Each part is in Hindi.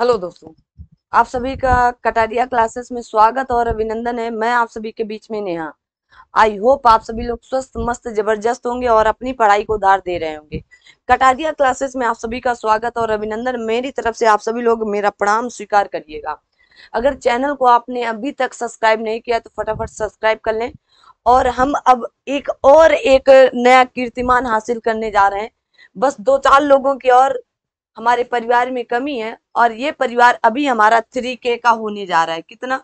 हेलो दोस्तों आप सभी का कटारिया क्लासेस में स्वागत और अभिनंदन है मैं आप सभी के बीच में नेहा आई होप आप सभी लोग स्वस्थ मस्त जबरदस्त होंगे और अपनी पढ़ाई को धार दे रहे होंगे कटारिया क्लासेस में आप सभी का स्वागत और अभिनंदन मेरी तरफ से आप सभी लोग मेरा प्रणाम स्वीकार करिएगा अगर चैनल को आपने अभी तक सब्सक्राइब नहीं किया तो फटाफट सब्सक्राइब कर लें और हम अब एक और एक नया कीर्तिमान हासिल करने जा रहे हैं बस दो चार लोगों की और हमारे परिवार में कमी है और ये परिवार अभी हमारा थ्री के का होने जा रहा है कितना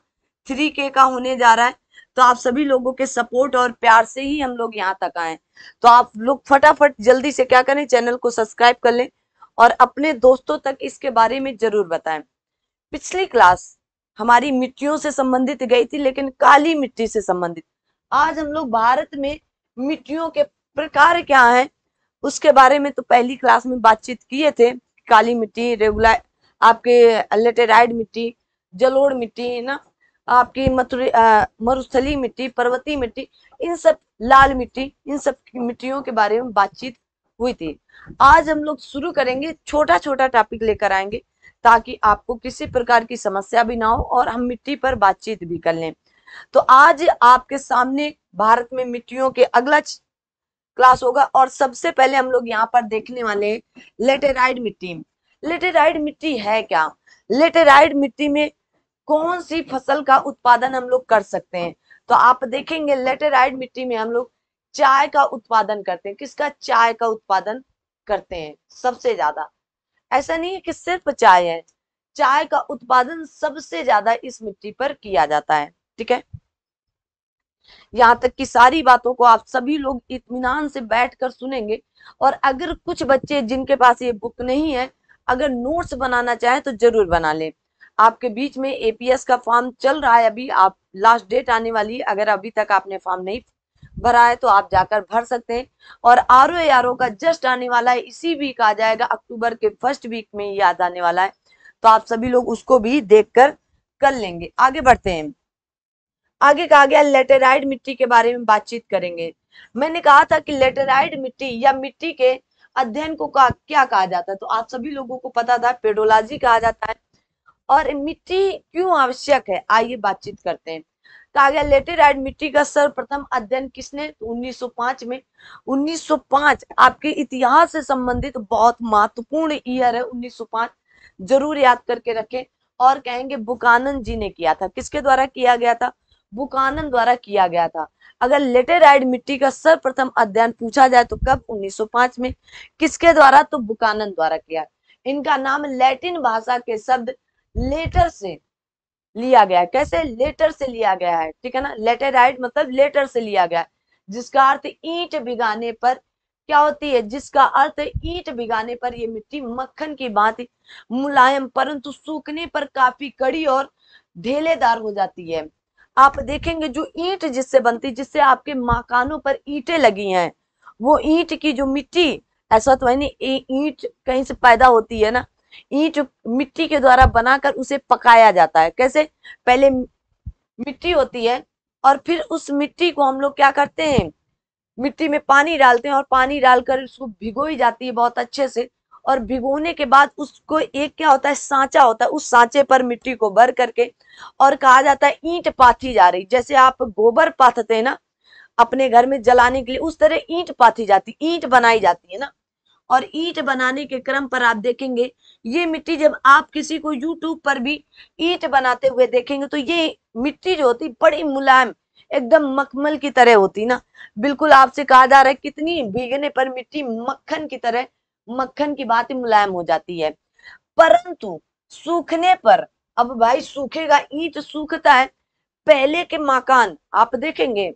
थ्री के का होने जा रहा है तो आप सभी लोगों के सपोर्ट और प्यार से ही हम लोग यहाँ तक आए तो आप लोग फटाफट जल्दी से क्या करें चैनल को सब्सक्राइब कर लें और अपने दोस्तों तक इसके बारे में जरूर बताएं पिछली क्लास हमारी मिट्टियों से संबंधित गई थी लेकिन काली मिट्टी से संबंधित आज हम लोग भारत में मिट्टियों के प्रकार क्या हैं उसके बारे में तो पहली क्लास में बातचीत किए थे काली मिट्टी रेगुला आपके लेटेराइड मिट्टी जलोड़ मिट्टी है ना आपकी मथुरी मरुस्थली मिट्टी पर्वतीय मिट्टी इन सब लाल मिट्टी इन सब मिट्टियों के बारे में बातचीत हुई थी आज हम लोग शुरू करेंगे छोटा छोटा टॉपिक लेकर आएंगे ताकि आपको किसी प्रकार की समस्या भी ना हो और हम मिट्टी पर बातचीत भी कर लें तो आज आपके सामने भारत में मिट्टियों के अगला क्लास होगा और सबसे पहले हम लोग यहाँ पर देखने वाले लेटेराइड मिट्टी लेटेराइड मिट्टी है क्या लेटेराइड मिट्टी में कौन सी फसल का उत्पादन हम लोग कर सकते हैं तो आप देखेंगे लेटेराइड मिट्टी में हम लोग चाय का उत्पादन करते हैं किसका चाय का उत्पादन करते हैं सबसे ज्यादा ऐसा नहीं है कि सिर्फ चाय है चाय का उत्पादन सबसे ज्यादा इस मिट्टी पर किया जाता है ठीक है यहाँ तक कि सारी बातों को आप सभी लोग इतमान से बैठकर सुनेंगे और अगर कुछ बच्चे जिनके पास ये बुक नहीं है अगर नोट्स बनाना चाहे तो जरूर बना लें आपके बीच में एपीएस का फॉर्म चल रहा है अभी आप लास्ट डेट आने वाली है अगर अभी तक आपने फॉर्म नहीं भरा है तो आप जाकर भर सकते हैं और आर ओ आर ओ का जस्ट आने वाला है इसी वीक आ जाएगा अक्टूबर के फर्स्ट वीक में याद आने वाला है तो आप सभी लोग उसको भी देख कर कर लेंगे आगे बढ़ते हैं आगे कहा गया लेटेराइड मिट्टी के बारे में बातचीत करेंगे मैंने कहा था कि लेटेराइड मिट्टी या मिट्टी के अध्ययन को का, क्या कहा जाता है तो आप सभी लोगों को पता था पेडोलॉजी कहा जाता है और मिट्टी क्यों आवश्यक है आइए बातचीत करते हैं कहा गया लेटेराइड मिट्टी का सर्वप्रथम अध्ययन किसने तो 1905 में 1905 आपके इतिहास से संबंधित बहुत महत्वपूर्ण ईयर है 1905 जरूर याद करके रखें और कहेंगे बुकानंद जी ने किया था किसके द्वारा किया गया था बुकानन द्वारा किया गया था अगर लेटेराइड मिट्टी का सर्वप्रथम अध्ययन पूछा जाए तो कब 1905 में किसके द्वारा तो बुकानन द्वारा किया इनका नाम लैटिन भाषा के शब्द लेटर से लिया गया कैसे लेटर से लिया गया है ठीक है ना लेटेराइड मतलब लेटर से लिया गया जिसका अर्थ ईट बिगाने पर क्या होती है जिसका अर्थ ईट बिगाने पर यह मिट्टी मक्खन की बात मुलायम परंतु सूखने पर काफी कड़ी और ढेलेदार हो जाती है आप देखेंगे जो ईंट जिससे बनती जिससे आपके मकानों पर ईंटें लगी हैं वो ईंट की जो मिट्टी ऐसा तो है नहीं ईंट कहीं से पैदा होती है ना ईंट मिट्टी के द्वारा बनाकर उसे पकाया जाता है कैसे पहले मिट्टी होती है और फिर उस मिट्टी को हम लोग क्या करते हैं मिट्टी में पानी डालते हैं और पानी डालकर उसको भिगोई जाती है बहुत अच्छे से और भिगोने के बाद उसको एक क्या होता है सांचा होता है उस सांचे पर मिट्टी को भर करके और कहा जाता है ईंट पाथी जा रही जैसे आप गोबर पाथते हैं ना अपने घर में जलाने के लिए उस तरह ईंट पाथी जाती ईंट बनाई जाती है ना और ईट बनाने के क्रम पर आप देखेंगे ये मिट्टी जब आप किसी को यूट्यूब पर भी ईट बनाते हुए देखेंगे तो ये मिट्टी जो होती बड़ी मुलायम एकदम मखमल की तरह होती ना बिल्कुल आपसे कहा जा रहा है कितनी भीगने पर मिट्टी मक्खन की तरह मक्खन की बात मुलायम हो जाती है परंतु सूखने पर अब भाई सूखेगा ईट सूखता है पहले के मकान आप देखेंगे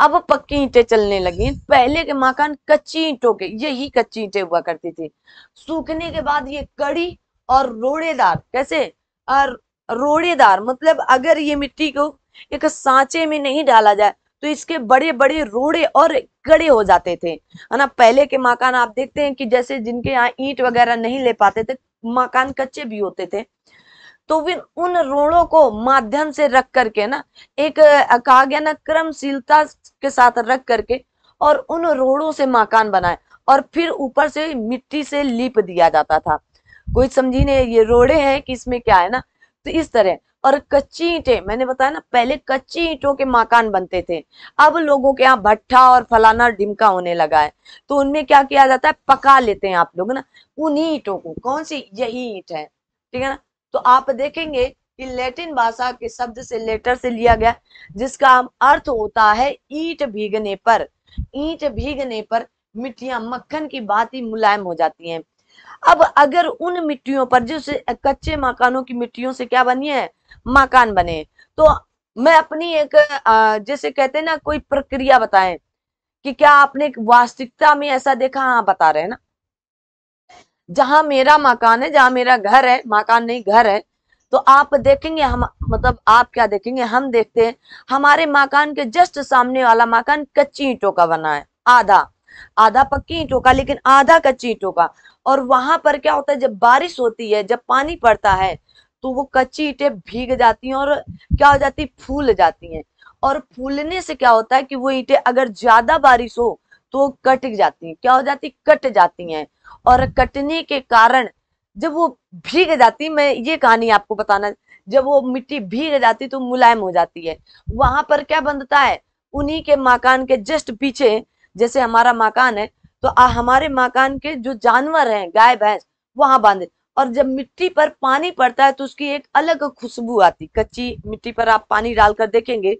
अब पक्की ईटे चलने लगी पहले के मकान कच्ची ईंटों के यही कच्ची ईटे हुआ करती थी सूखने के बाद ये कड़ी और रोड़ेदार कैसे और रोड़ेदार मतलब अगर ये मिट्टी को एक सांचे में नहीं डाला जाए तो इसके बड़े बड़े रोड़े और कड़े हो जाते थे है ना पहले के मकान आप देखते हैं कि जैसे जिनके यहाँ ईट वगैरह नहीं ले पाते थे मकान कच्चे भी होते थे तो फिर उन रोड़ों को माध्यम से रख करके ना एक कहा गया ना क्रमशीलता के साथ रख करके और उन रोड़ों से मकान बनाए और फिर ऊपर से मिट्टी से लीप दिया जाता था कोई समझी नहीं ये रोड़े हैं कि इसमें क्या है ना तो इस तरह और कच्ची ईंटें मैंने बताया ना पहले कच्ची ईंटों के मकान बनते थे अब लोगों के यहाँ भट्ठा और फलाना ढिमका होने लगा है तो उनमें क्या किया जाता है पका लेते हैं आप लोग ना उन्हीं ईंटों को कौन सी यही ईंट है ठीक है ना तो आप देखेंगे कि लैटिन भाषा के शब्द से लेटर से लिया गया जिसका अर्थ होता है ईट भीगने पर ईट भीगने पर मिट्टियां मक्खन की बात ही मुलायम हो जाती हैं अब अगर उन मिट्टियों पर जो कच्चे मकानों की मिट्टियों से क्या बनी है मकान बने तो मैं अपनी एक जैसे कहते हैं ना कोई प्रक्रिया बताएं कि क्या आपने वास्तविकता में ऐसा देखा हाँ बता रहे हैं ना जहां मेरा मकान है जहां मेरा घर है मकान नहीं घर है तो आप देखेंगे हम मतलब आप क्या देखेंगे हम देखते हैं हमारे मकान के जस्ट सामने वाला मकान कच्ची ईंटों का बना है आधा आधा पक्की ईंटों का लेकिन आधा कच्ची ईंटों का और वहां पर क्या होता है जब बारिश होती है जब पानी पड़ता है तो वो कच्ची ईटें भीग जाती हैं और क्या हो जाती फूल जाती हैं और फूलने से क्या होता है कि वो ईटें अगर ज्यादा बारिश हो तो कट जाती हैं क्या हो जाती कट जाती हैं और कटने के कारण जब वो भीग जाती मैं ये कहानी आपको बताना जब वो मिट्टी भीग जाती तो मुलायम हो जाती है वहां पर क्या बनता है उन्हीं के मकान के जस्ट पीछे जैसे हमारा मकान है तो आ, हमारे मकान के जो जानवर हैं गाय भैंस वहां बांधे और जब मिट्टी पर पानी पड़ता है तो उसकी एक अलग खुशबू आती कच्ची मिट्टी पर आप पानी डालकर देखेंगे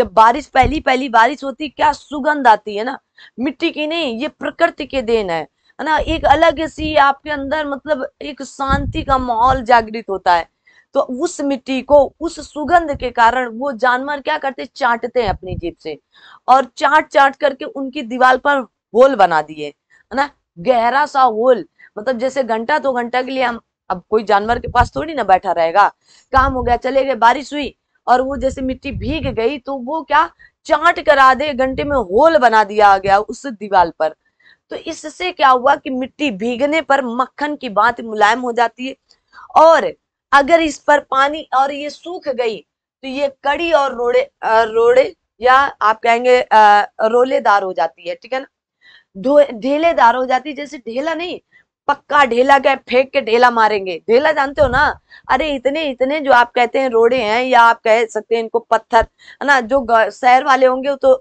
जब बारिश पहली पहली बारिश होती क्या सुगंध आती है ना मिट्टी की नहीं ये प्रकृति के देन है है ना एक अलग सी आपके अंदर मतलब एक शांति का माहौल जागृत होता है तो उस मिट्टी को उस सुगंध के कारण वो जानवर क्या करते चाटते हैं अपनी जीप से और चाट चाट करके उनकी दीवार पर होल बना दिए है ना गहरा सा होल मतलब जैसे घंटा दो घंटा के लिए हम अब कोई जानवर के पास थोड़ी ना बैठा रहेगा काम हो गया चले गए बारिश हुई और वो जैसे मिट्टी भीग गई तो वो क्या चाट कर आधे घंटे में होल बना दिया गया उस दीवार पर तो इससे क्या हुआ कि मिट्टी भीगने पर मक्खन की बात मुलायम हो जाती है और अगर इस पर पानी और ये सूख गई तो ये कड़ी और रोड़े रोड़े या आप कहेंगे रोलेदार हो जाती है ठीक है ना ढेलेदार हो जाती है जैसे ढेला नहीं पक्का ढेला गए फेंक के ढेला मारेंगे ढेला जानते हो ना अरे इतने इतने जो आप कहते हैं रोड़े हैं या आप कह सकते हैं इनको पत्थर है ना जो शहर वाले होंगे वो तो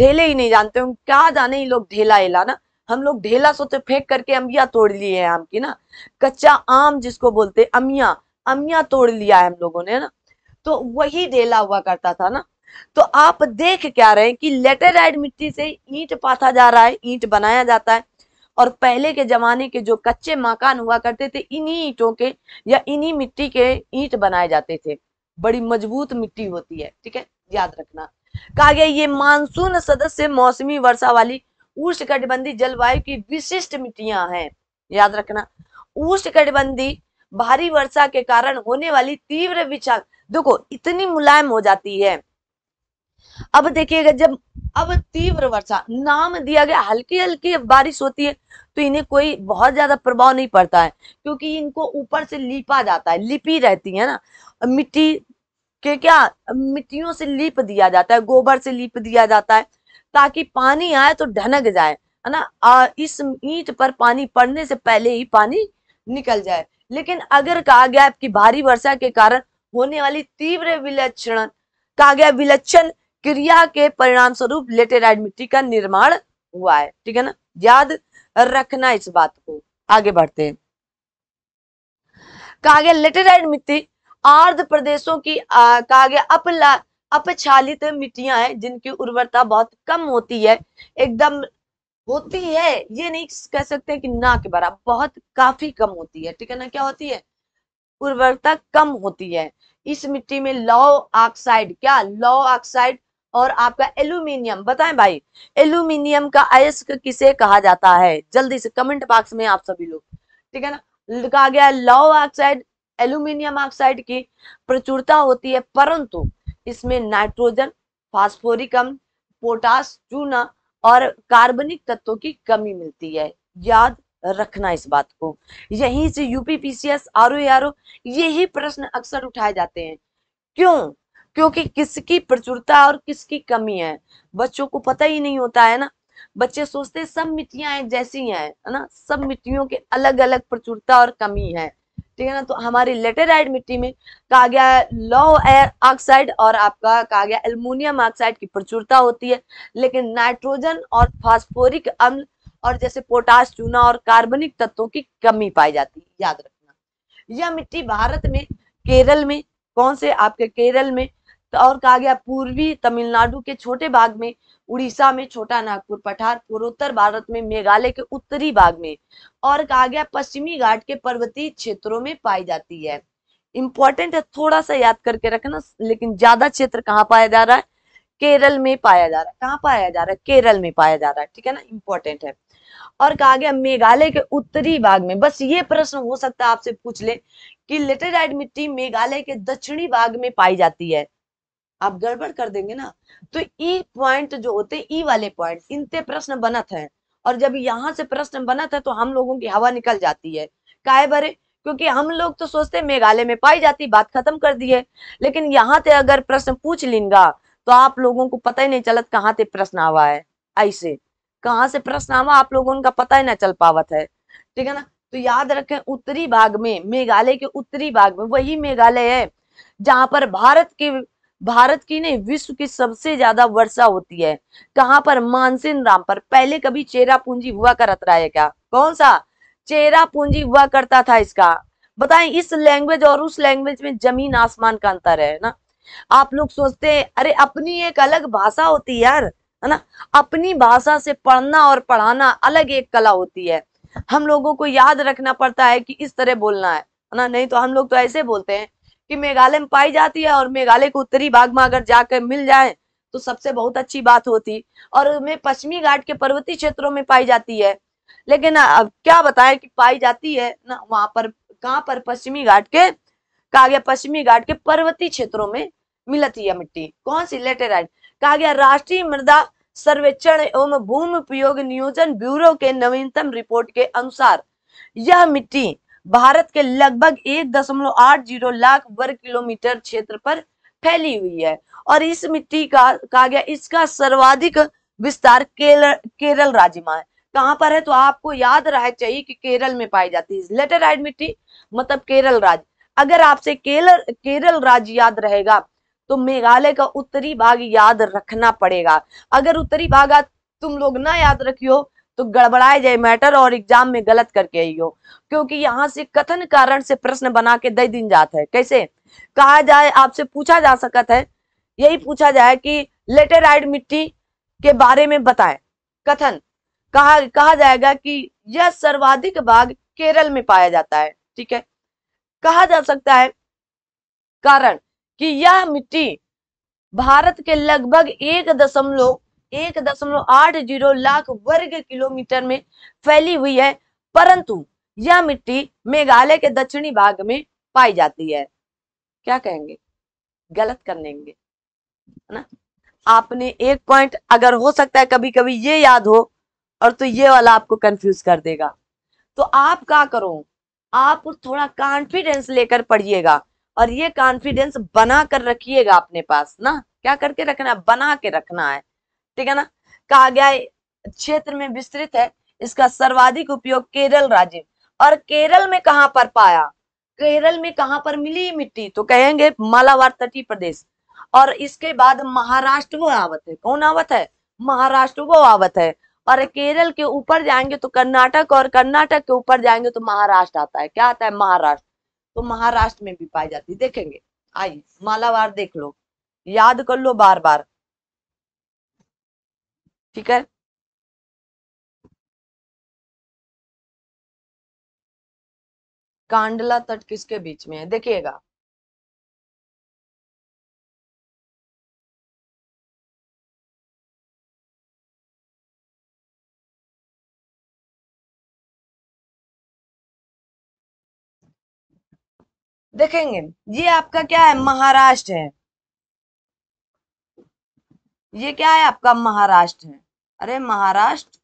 ढेले ही नहीं जानते होंगे क्या जाने ही लोग ढेला हेला ना हम लोग ढेला सोते फेंक करके अमिया तोड़ लिए हैं आम की ना कच्चा आम जिसको बोलते अमिया अमिया तोड़ लिया है हम लोगों ने ना तो वही ढेला हुआ करता था ना तो आप देख क्या रहे हैं कि लेटेराइड मिट्टी से ईंट पाथा जा रहा है ईंट बनाया जाता है और पहले के जमाने के जो कच्चे मकान हुआ करते थे इन्हीं ईंटों के या इन्हीं मिट्टी के ईंट बनाए जाते थे बड़ी मजबूत मिट्टी होती है ठीक है याद रखना कहा गया ये मानसून सदस्य मौसमी वर्षा वाली उष्णकटिबंधीय जलवायु की विशिष्ट मिट्टियां हैं याद रखना उष्णकटिबंधीय भारी वर्षा के कारण होने वाली तीव्र विचार देखो इतनी मुलायम हो जाती है अब देखिएगा जब अब तीव्र वर्षा नाम दिया गया हल्की हल्की बारिश होती है तो इन्हें कोई बहुत ज्यादा प्रभाव नहीं पड़ता है क्योंकि इनको ऊपर से लिपा जाता है लिपी रहती है ना मिट्टी के क्या मिट्टियों से लीप दिया जाता है गोबर से लीप दिया जाता है ताकि पानी आए तो ढनक जाए है ना इस ईट पर पानी पड़ने से पहले ही पानी निकल जाए लेकिन अगर कहा गया आपकी भारी वर्षा के कारण होने वाली तीव्र विलक्षण कहा गया विलक्षण क्रिया के परिणाम स्वरूप लेटेराइड मिट्टी का निर्माण हुआ है ठीक है ना याद रखना इस बात को आगे बढ़ते हैं कहा गया लेटेराइड मिट्टी आर्ध प्रदेशों की कहा गया अपला अपछालित मिट्टियां हैं जिनकी उर्वरता बहुत कम होती है एकदम होती है ये नहीं कह सकते कि ना के बराबर बहुत काफी कम होती है ठीक है ना क्या होती है उर्वरता कम होती है इस मिट्टी में लौ ऑक्साइड क्या लौ ऑक्साइड और आपका एल्यूमिनियम बताएं भाई एल्यूमिनियम का अयस्क किसे कहा जाता है जल्दी से कमेंट बॉक्स में आप सभी लोग ठीक है ना कहा गया लौह ऑक्साइड एल्यूमिनियम ऑक्साइड की प्रचुरता होती है परंतु इसमें नाइट्रोजन फास्फोरिकम पोटास चूना और कार्बनिक तत्वों की कमी मिलती है याद रखना इस बात को यहीं से यूपीपीसीएस आर आर ओ यही प्रश्न अक्सर उठाए जाते हैं क्यों क्योंकि किसकी प्रचुरता और किसकी कमी है बच्चों को पता ही नहीं होता है ना बच्चे सोचते सब मिट्टियां हैं जैसी हैं है ना सब मिट्टियों के अलग अलग प्रचुरता और कमी है ठीक है ना तो हमारी लेटेराइड मिट्टी में कहा गया लो एयर ऑक्साइड और आपका कहा गया एल्यूमिनियम ऑक्साइड की प्रचुरता होती है लेकिन नाइट्रोजन और फास्फोरिक अम्ल और जैसे पोटास चूना और कार्बनिक तत्वों की कमी पाई जाती है याद रखना यह मिट्टी भारत में केरल में कौन से आपके केरल में तो और कहा गया पूर्वी तमिलनाडु के छोटे भाग में उड़ीसा में छोटा नागपुर पठार पूर्वोत्तर भारत में मेघालय के उत्तरी भाग में और कहा गया पश्चिमी घाट के पर्वतीय क्षेत्रों में पाई जाती है इंपॉर्टेंट है थोड़ा सा याद करके रखना लेकिन ज्यादा क्षेत्र कहाँ पाया जा रहा है केरल में पाया जा रहा है कहाँ पाया जा रहा है केरल में पाया जा रहा है ठीक है ना इंपॉर्टेंट है और कहा गया मेघालय के उत्तरी भाग में बस ये प्रश्न हो सकता है आपसे पूछ ले कि लेटेराइट मिट्टी मेघालय के दक्षिणी भाग में पाई जाती है आप गड़बड़ कर देंगे ना तो ई e पॉइंट जो होते ई e वाले पॉइंट इनते प्रश्न बनत है और जब यहाँ से प्रश्न बनत है तो हम लोगों की हवा निकल जाती है काय बरे क्योंकि हम लोग तो सोचते मेघालय में पाई जाती बात खत्म कर दी है लेकिन यहाँ से अगर प्रश्न पूछ लेंगा तो आप लोगों को पता ही नहीं चलत कहाँ से प्रश्न आवा है ऐसे कहाँ से प्रश्न आवा आप लोगों का पता ही ना चल पावत है ठीक है ना तो याद रखें उत्तरी भाग में मेघालय के उत्तरी भाग में वही मेघालय है जहां पर भारत के भारत की नहीं विश्व की सबसे ज्यादा वर्षा होती है कहाँ पर मानसिन राम पर पहले कभी चेरा पूंजी हुआ रहा है क्या कौन सा चेरा पूंजी हुआ करता था इसका बताएं इस लैंग्वेज और उस लैंग्वेज में जमीन आसमान का अंतर है ना आप लोग सोचते हैं अरे अपनी एक अलग भाषा होती है यार है ना अपनी भाषा से पढ़ना और पढ़ाना अलग एक कला होती है हम लोगों को याद रखना पड़ता है कि इस तरह बोलना है ना नहीं तो हम लोग तो ऐसे बोलते हैं कि मेघालय में पाई जाती है और मेघालय के उत्तरी भाग में अगर जाकर मिल जाए तो सबसे बहुत अच्छी बात होती और में पश्चिमी घाट के पर्वतीय क्षेत्रों में पाई जाती है लेकिन अब क्या बताएं कि पाई जाती है ना वहां पर कहाँ पर पश्चिमी घाट के कहा गया पश्चिमी घाट के पर्वतीय क्षेत्रों में मिलती है मिट्टी कौन सी लेटेराइट कहा गया राष्ट्रीय मृदा सर्वेक्षण एवं भूमि उपयोग नियोजन ब्यूरो के नवीनतम रिपोर्ट के अनुसार यह मिट्टी भारत के लगभग एक दशमलव आठ जीरो लाख वर्ग किलोमीटर क्षेत्र पर फैली हुई है और इस मिट्टी का कहा गया इसका सर्वाधिक विस्तार केरल केरल राज्य में है कहाँ पर है तो आपको याद रहा चाहिए कि केरल में पाई जाती है लेटर लेटेराइड मिट्टी मतलब केरल राज्य अगर आपसे केरल केरल राज्य याद रहेगा तो मेघालय का उत्तरी भाग याद रखना पड़ेगा अगर उत्तरी भाग तुम लोग ना याद रखियो तो गड़बड़ाए जाए मैटर और एग्जाम में गलत करके आई हो क्योंकि यहाँ से कथन कारण से प्रश्न बना के दई दिन जाता है कैसे कहा जाए आपसे पूछा जा सकता है यही पूछा जाए कि लेटेराइड मिट्टी के बारे में बताएं कथन कहा कहा जाएगा कि यह सर्वाधिक भाग केरल में पाया जाता है ठीक है कहा जा सकता है कारण कि यह मिट्टी भारत के लगभग एक दशमलव एक दशमलव आठ जीरो लाख वर्ग किलोमीटर में फैली हुई है परंतु यह मिट्टी मेघालय के दक्षिणी भाग में पाई जाती है क्या कहेंगे गलत कर लेंगे है ना आपने एक पॉइंट अगर हो सकता है कभी कभी ये याद हो और तो ये वाला आपको कंफ्यूज कर देगा तो आप क्या करो आप थोड़ा कॉन्फिडेंस लेकर पढ़िएगा और ये कॉन्फिडेंस बना कर रखिएगा अपने पास ना क्या करके रखना है बना के रखना है ठीक है ना कहा गया क्षेत्र में विस्तृत है इसका सर्वाधिक उपयोग केरल राज्य और केरल में कहां पर पाया केरल में कहां पर मिली मिट्टी तो कहेंगे मालावार तटीय प्रदेश और इसके बाद महाराष्ट्र वो आवत है कौन आवत है महाराष्ट्र वो आवत है और केरल के ऊपर जाएंगे तो कर्नाटक और कर्नाटक के ऊपर जाएंगे तो महाराष्ट्र आता है क्या आता है महाराष्ट्र तो महाराष्ट्र में भी पाई जाती है देखेंगे आइए मालावार देख लो याद कर लो बार बार ठीक है कांडला तट किसके बीच में है देखिएगा देखेंगे ये आपका क्या है महाराष्ट्र है ये क्या है आपका महाराष्ट्र है अरे महाराष्ट्र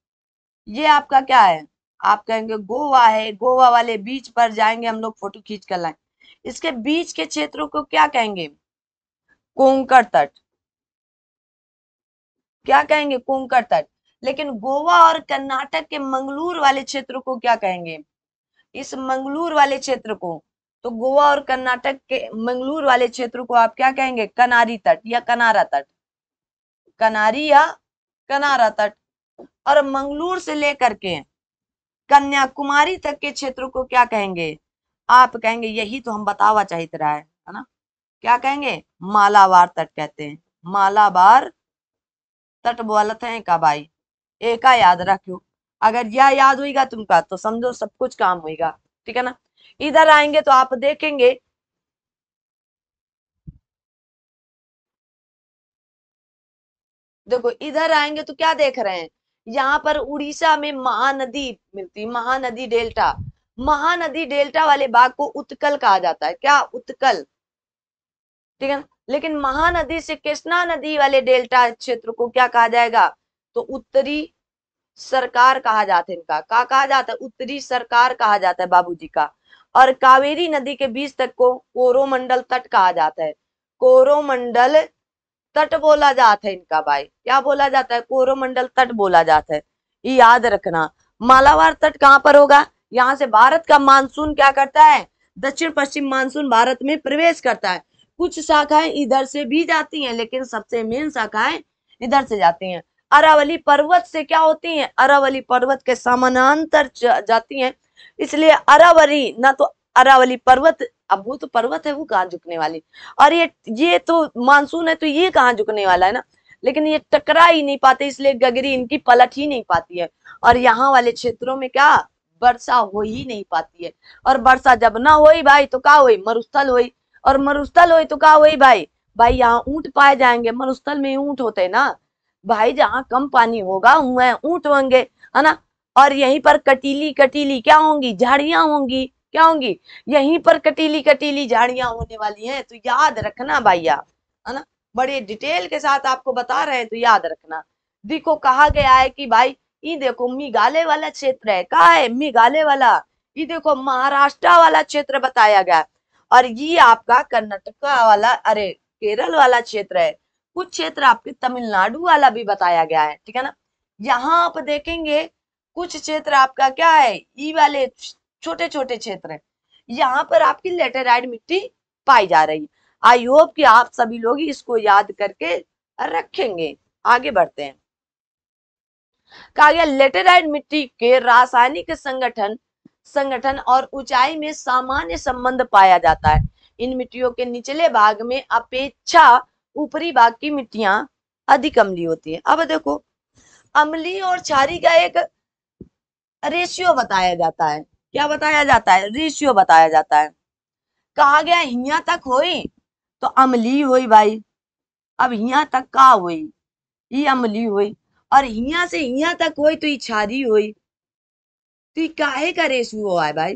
ये आपका क्या है आप कहेंगे गोवा है गोवा वाले बीच पर जाएंगे हम लोग फोटो खींच कर लाए इसके बीच के क्षेत्रों को क्या कहेंगे कोंकण तट क्या कहेंगे कोंकण तट लेकिन गोवा और कर्नाटक के मंगलूर वाले क्षेत्र को क्या कहेंगे इस मंगलूर वाले क्षेत्र को तो गोवा और कर्नाटक के मंगलूर वाले क्षेत्र को आप क्या कहेंगे कनारी तट या कनारा तट कनारी या कनारा तट और मंगलूर से लेकर के कन्याकुमारी तक के क्षेत्र को क्या कहेंगे आप कहेंगे यही तो हम बतावा चाहिए रहा है ना क्या कहेंगे मालाबार तट कहते हैं मालाबार तट बोलते हैं का भाई एका याद रखियो अगर यह याद होगा तुमका तो समझो सब कुछ काम होगा ठीक है ना इधर आएंगे तो आप देखेंगे देखो इधर आएंगे तो क्या देख रहे हैं यहाँ पर उड़ीसा में महानदी मिलती महानदी डेल्टा महानदी डेल्टा वाले भाग को उत्कल कहा जाता है क्या उत्कल ठीक है ना लेकिन महानदी से कृष्णा नदी वाले डेल्टा क्षेत्र को क्या कहा जाएगा तो उत्तरी सरकार कहा जाता है इनका क्या कहा जाता है उत्तरी सरकार कहा जाता है बाबूजी का और कावेरी नदी के बीच तक को कोरोमंडल तट कहा जाता है कोरोमंडल तट बोला जाता है इनका भाई क्या बोला जाता है कोरोमंडल तट बोला जाता है ये याद रखना मालावार तट कहाँ पर होगा यहाँ से भारत का मानसून क्या करता है दक्षिण पश्चिम मानसून भारत में प्रवेश करता है कुछ शाखाएं इधर से भी जाती हैं लेकिन सबसे मेन शाखाएं इधर से जाती हैं अरावली पर्वत से क्या होती हैं अरावली पर्वत के समानांतर जाती हैं इसलिए अरावली ना तो अरावली पर्वत अब वो तो पर्वत है वो कहाँ झुकने वाली और ये ये तो मानसून है तो ये कहाँ झुकने वाला है ना लेकिन ये टकरा ही नहीं पाते इसलिए गगरी इनकी पलट ही नहीं पाती है और यहाँ वाले क्षेत्रों में क्या वर्षा हो ही नहीं पाती है और वर्षा जब ना हो भाई तो क्या हुई मरुस्थल हुई और मरुस्थल हुई तो क्या हुई भाई भाई यहाँ ऊंट पाए जाएंगे मरुस्थल में ऊंट होते ना भाई जहाँ कम पानी होगा वह ऊंट होंगे है ना और यहीं पर कटीली कटीली क्या होंगी झाड़ियां होंगी क्या होंगी यहीं पर कटीली कटीली झाड़ियां होने वाली हैं तो याद रखना भाई आप है ना बड़े डिटेल के साथ आपको बता रहे हैं तो याद रखना देखो कहा गया है कि भाई ये देखो मेघालय वाला क्षेत्र है कहा है मेघालय वाला ये देखो महाराष्ट्र वाला क्षेत्र बताया गया और ये आपका कर्नाटका वाला अरे केरल वाला क्षेत्र है कुछ क्षेत्र आपके तमिलनाडु वाला भी बताया गया है ठीक है ना यहाँ आप देखेंगे कुछ क्षेत्र आपका क्या है ई वाले छोटे छोटे क्षेत्र है यहाँ पर आपकी लेटेराइड मिट्टी पाई जा रही है आई होप कि आप सभी लोग इसको याद करके रखेंगे आगे बढ़ते हैं कहा गया लेटेराइड मिट्टी के रासायनिक संगठन संगठन और ऊंचाई में सामान्य संबंध पाया जाता है इन मिट्टियों के निचले भाग में अपेक्षा ऊपरी भाग की मिट्टियां अधिक अम्ली होती है अब देखो अम्ली और छारी का एक रेशियो बताया जाता है क्या बताया जाता है रेशियो बताया जाता है कहा गया हिया तक हुई तो अमली हुई भाई अब हिया तक का हुई ये अमली हुई और हिया से हिया तक हुई तो ये छारी हुई तो ये काहे का रेशियो हुआ है भाई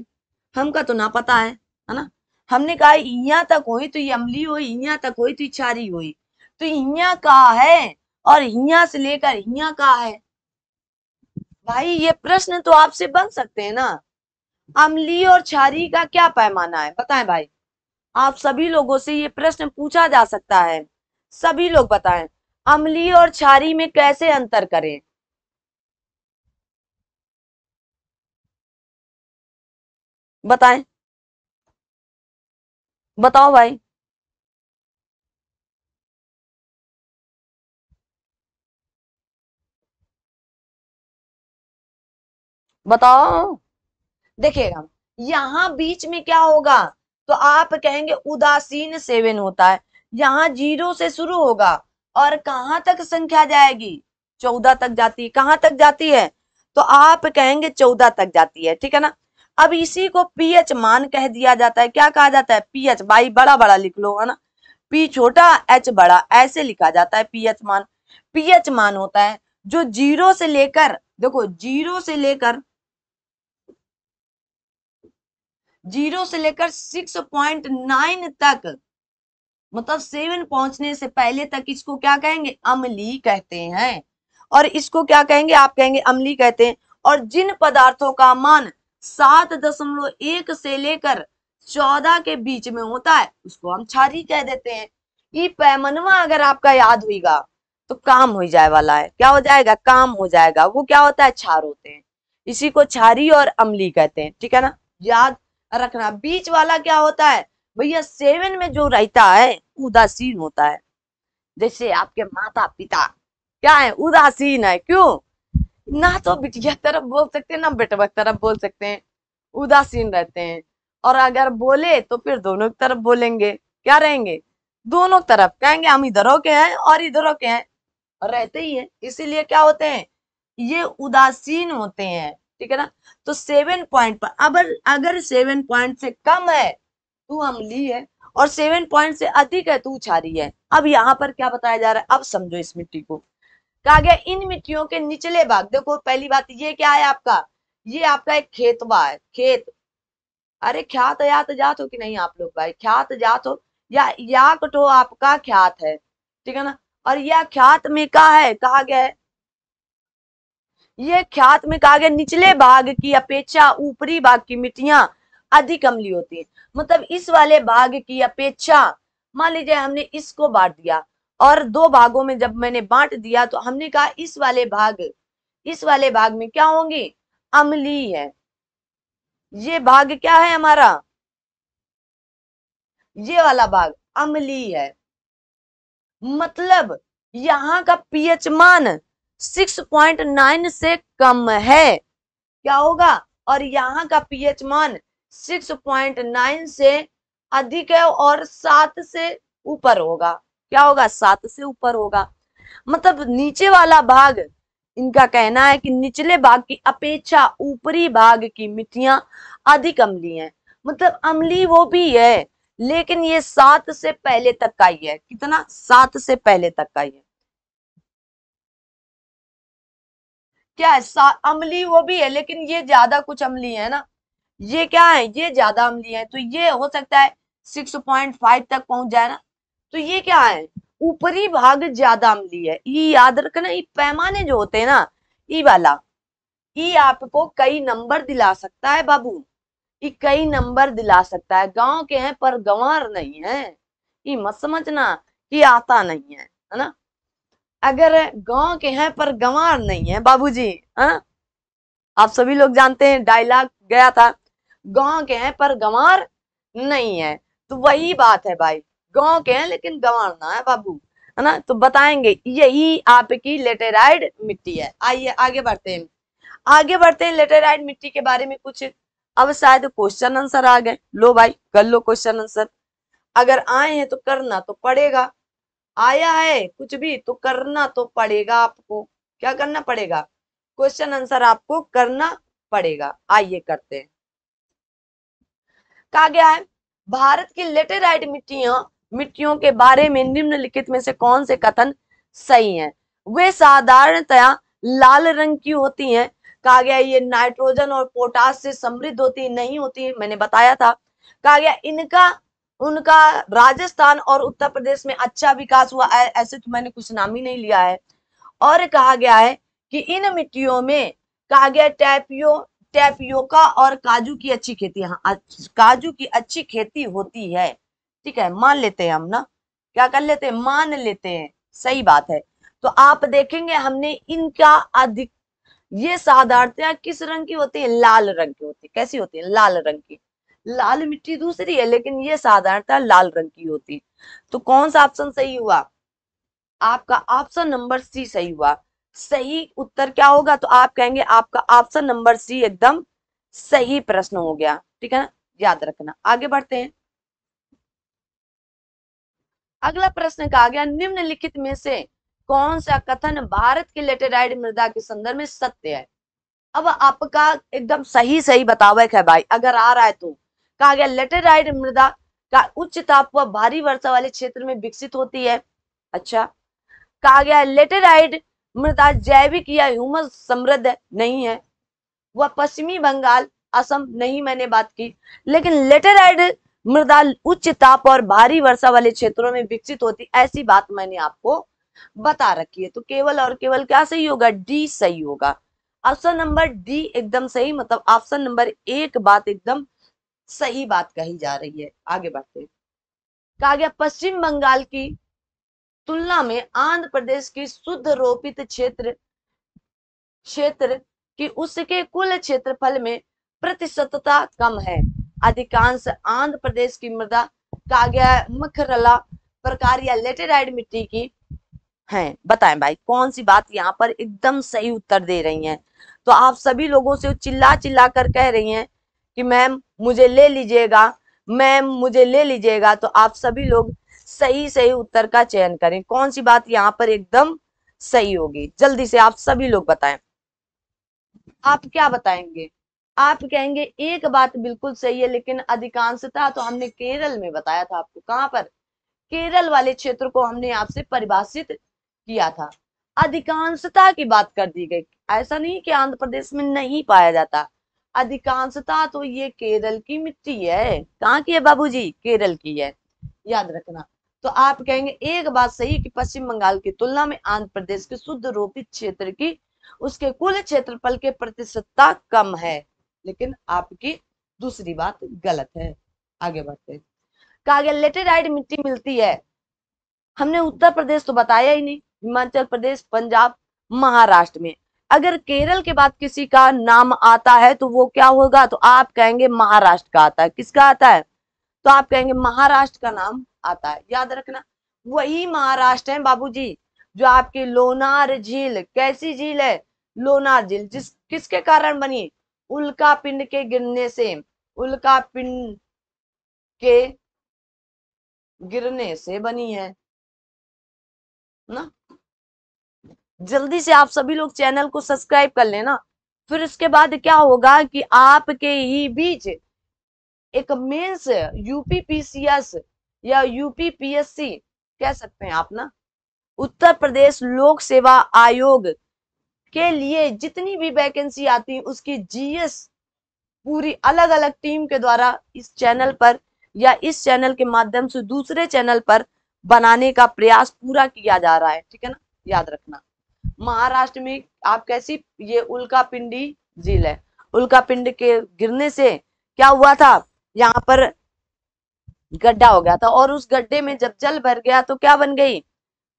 हमका तो ना पता है है ना हमने कहा हिया तक हुई तो ये अमली हुई हिया तक हुई तो ये छारी हुई तो हिया का है और हिया से लेकर हिया का है भाई ये प्रश्न तो आपसे बन सकते हैं ना अम्ली और क्षारी का क्या पैमाना है बताएं भाई आप सभी लोगों से ये प्रश्न पूछा जा सकता है सभी लोग बताएं अम्ली और क्षारी में कैसे अंतर करें बताएं बताओ भाई बताओ देखिएगा यहाँ बीच में क्या होगा तो आप कहेंगे उदासीन सेवन होता है यहाँ जीरो से शुरू होगा और कहाँ तक संख्या जाएगी चौदह तक जाती है कहाँ तक जाती है तो आप कहेंगे चौदह तक जाती है ठीक है ना अब इसी को पीएच मान कह दिया जाता है क्या कहा जाता है पीएच भाई बड़ा बड़ा लिख लो है ना पी छोटा एच बड़ा ऐसे लिखा जाता है पीएच मान पीएच मान होता है जो जीरो से लेकर देखो जीरो से लेकर जीरो से लेकर सिक्स पॉइंट नाइन तक मतलब सेवन पहुंचने से पहले तक इसको क्या कहेंगे अमली कहते हैं और इसको क्या कहेंगे आप कहेंगे अमली कहते हैं और जिन पदार्थों का मान सात दशमलव एक से लेकर चौदह के बीच में होता है उसको हम छारी कह देते हैं ये पैमनवा अगर आपका याद होगा तो काम हो जाए वाला है क्या हो जाएगा काम हो जाएगा वो क्या होता है छार होते हैं इसी को छारी और अमली कहते हैं ठीक है ना याद रखना बीच वाला क्या होता है भैया सेवन में जो रहता है उदासीन होता है जैसे आपके माता पिता क्या है उदासीन है क्यों ना तो बिटिया तरफ बोल सकते हैं ना बेटवा तरफ बोल सकते हैं उदासीन रहते हैं और अगर बोले तो फिर दोनों की तरफ बोलेंगे क्या रहेंगे दोनों तरफ कहेंगे हम इधरों के हैं और इधरों के हैं रहते ही है इसीलिए क्या होते हैं ये उदासीन होते हैं ठीक है ना तो सेवन पॉइंट पर अब अगर सेवन पॉइंट से कम है तो अमली है और सेवन पॉइंट से अधिक है तो छारी है अब यहाँ पर क्या बताया जा रहा है अब समझो इस मिट्टी को कहा गया इन मिट्टियों के निचले भाग देखो पहली बात ये क्या है आपका ये आपका एक खेतवा है खेत अरे ख्यात यात जात हो कि नहीं आप लोग भाई ख्यात जात हो या कटो आपका ख्यात है ठीक है ना और यह ख्यात में का है कहा गया है ये ख्यात में कहा गया निचले भाग की अपेक्षा ऊपरी भाग की मिट्टिया अधिक अमली होती है मतलब इस वाले भाग की अपेक्षा मान लीजिए हमने इसको बांट दिया और दो भागों में जब मैंने बांट दिया तो हमने कहा इस वाले भाग इस वाले भाग में क्या होंगे अमली है ये भाग क्या है हमारा ये वाला भाग अमली है मतलब यहाँ का पीएच मान 6.9 से कम है क्या होगा और यहाँ का पीएच मान 6.9 से अधिक है और सात से ऊपर होगा क्या होगा सात से ऊपर होगा मतलब नीचे वाला भाग इनका कहना है कि निचले भाग की अपेक्षा ऊपरी भाग की मिट्टियां अधिक अम्लीय है मतलब अम्ली वो भी है लेकिन ये सात से पहले तक का ही है कितना सात से पहले तक का ही है क्या है अमली वो भी है लेकिन ये ज्यादा कुछ अमली है ना ये क्या है ये ज्यादा अमली है तो ये हो सकता है सिक्स पॉइंट फाइव तक पहुंच जाए ना तो ये क्या है ऊपरी भाग ज्यादा अमली है ये याद रखना ये पैमाने जो होते हैं ना ई वाला ई आपको कई नंबर दिला सकता है बाबू ये कई नंबर दिला सकता है गांव के हैं पर गंवर नहीं है ये मत समझना कि आता नहीं है है ना अगर गांव के हैं पर गंवार नहीं है बाबूजी जी हाँ? आप सभी लोग जानते हैं डायलॉग गया था गांव के हैं पर गंवार नहीं है तो वही बात है भाई गांव के हैं लेकिन गंवार ना है बाबू है ना तो बताएंगे यही आपकी लेटेराइड मिट्टी है आइए आगे बढ़ते हैं आगे बढ़ते हैं लेटेराइड मिट्टी के बारे में कुछ अब शायद क्वेश्चन आंसर आ गए लो भाई कर लो क्वेश्चन आंसर अगर आए हैं तो करना तो पड़ेगा आया है कुछ भी तो करना तो पड़ेगा आपको क्या करना पड़ेगा क्वेश्चन आंसर आपको करना पड़ेगा आइए करते हैं कहा गया है भारत की लेटेराइट मिट्टियां मिट्टियों के बारे में निम्नलिखित में से कौन से कथन सही हैं वे साधारणतया लाल रंग की होती हैं कहा गया ये नाइट्रोजन और पोटास से समृद्ध होती नहीं होती मैंने बताया था कहा गया इनका उनका राजस्थान और उत्तर प्रदेश में अच्छा विकास हुआ है ऐसे तो मैंने कुछ नाम ही नहीं लिया है और कहा गया है कि इन मिट्टियों में कहा गया टैपियो टैपियोका और काजू की अच्छी खेती हाँ काजू की अच्छी खेती होती है ठीक है मान लेते हैं हम ना क्या कर लेते हैं मान लेते हैं सही बात है तो आप देखेंगे हमने इनका अधिक ये साधारणतया किस रंग की होती है लाल रंग की होती है कैसी होती है लाल रंग की लाल मिट्टी दूसरी है लेकिन ये साधारणतः लाल रंग की होती तो कौन सा ऑप्शन सही हुआ आपका ऑप्शन नंबर सी सही हुआ सही उत्तर क्या होगा तो आप कहेंगे आपका ऑप्शन नंबर सी एकदम सही प्रश्न हो गया ठीक है ना याद रखना आगे बढ़ते हैं अगला प्रश्न कहा गया निम्नलिखित में से कौन सा कथन भारत के लेटेराइड मृदा के संदर्भ में सत्य है अब आपका एकदम सही सही बतावे है भाई अगर आ रहा है तो कहा गया लेटेराइड मृदा का उच्च ताप व भारी वर्षा वाले क्षेत्र में विकसित होती है अच्छा कहा गया लेटेराइड मृदा जैविक या ह्यूमस समृद्ध नहीं है वह पश्चिमी बंगाल असम नहीं मैंने बात की लेकिन लेटेराइड मृदा उच्च ताप और भारी वर्षा वाले क्षेत्रों में विकसित होती ऐसी बात मैंने आपको बता रखी है तो केवल और केवल क्या सही होगा डी सही होगा ऑप्शन नंबर डी एकदम सही मतलब ऑप्शन नंबर एक बात एकदम सही बात कही जा रही है आगे बढ़ते कहा गया पश्चिम बंगाल की तुलना में आंध्र प्रदेश की शुद्ध रोपित क्षेत्र क्षेत्र की उसके कुल क्षेत्रफल में प्रतिशतता कम है अधिकांश आंध्र प्रदेश की मृदा कहा गया मखरला प्रकार या लेटेराइड मिट्टी की है बताएं भाई कौन सी बात यहाँ पर एकदम सही उत्तर दे रही हैं तो आप सभी लोगों से चिल्ला चिल्ला कर कह रही हैं कि मैम मुझे ले लीजिएगा मैम मुझे ले लीजिएगा तो आप सभी लोग सही सही उत्तर का चयन करें कौन सी बात यहाँ पर एकदम सही होगी जल्दी से आप सभी लोग बताएं आप क्या बताएंगे आप कहेंगे एक बात बिल्कुल सही है लेकिन अधिकांशता तो हमने केरल में बताया था आपको कहाँ पर केरल वाले क्षेत्र को हमने आपसे परिभाषित किया था अधिकांशता की बात कर दी गई ऐसा नहीं कि आंध्र प्रदेश में नहीं पाया जाता अधिकांशता तो ये केरल की मिट्टी है कहाँ की है बाबूजी केरल की है याद रखना तो आप कहेंगे एक बात सही कि पश्चिम बंगाल की तुलना में आंध्र प्रदेश के शुद्ध रोपित क्षेत्र की उसके कुल क्षेत्रफल के प्रतिशतता कम है लेकिन आपकी दूसरी बात गलत है आगे बढ़ते हैं कहा गया लेटेराइट मिट्टी मिलती है हमने उत्तर प्रदेश तो बताया ही नहीं हिमाचल प्रदेश पंजाब महाराष्ट्र में अगर केरल के बाद किसी का नाम आता है तो वो क्या होगा तो आप कहेंगे महाराष्ट्र का आता है किसका आता है तो आप कहेंगे महाराष्ट्र का नाम आता है याद रखना वही महाराष्ट्र है बाबूजी जो आपकी लोनार झील कैसी झील है लोनार झील जिस किसके कारण बनी उल्का पिंड के गिरने से उल्का पिंड के गिरने से बनी है ना जल्दी से आप सभी लोग चैनल को सब्सक्राइब कर लेना फिर उसके बाद क्या होगा कि आपके ही बीच एक मेंस यूपीपीसीएस या यूपीपीएससी कह सकते हैं आप ना उत्तर प्रदेश लोक सेवा आयोग के लिए जितनी भी वैकेंसी आती है उसकी जीएस पूरी अलग अलग टीम के द्वारा इस चैनल पर या इस चैनल के माध्यम से दूसरे चैनल पर बनाने का प्रयास पूरा किया जा रहा है ठीक है ना याद रखना महाराष्ट्र में आप कैसी ये उल्का पिंडी झील है उल्का पिंड के गिरने से क्या हुआ था यहाँ पर गड्ढा हो गया था और उस गड्ढे में जब जल भर गया तो क्या बन गई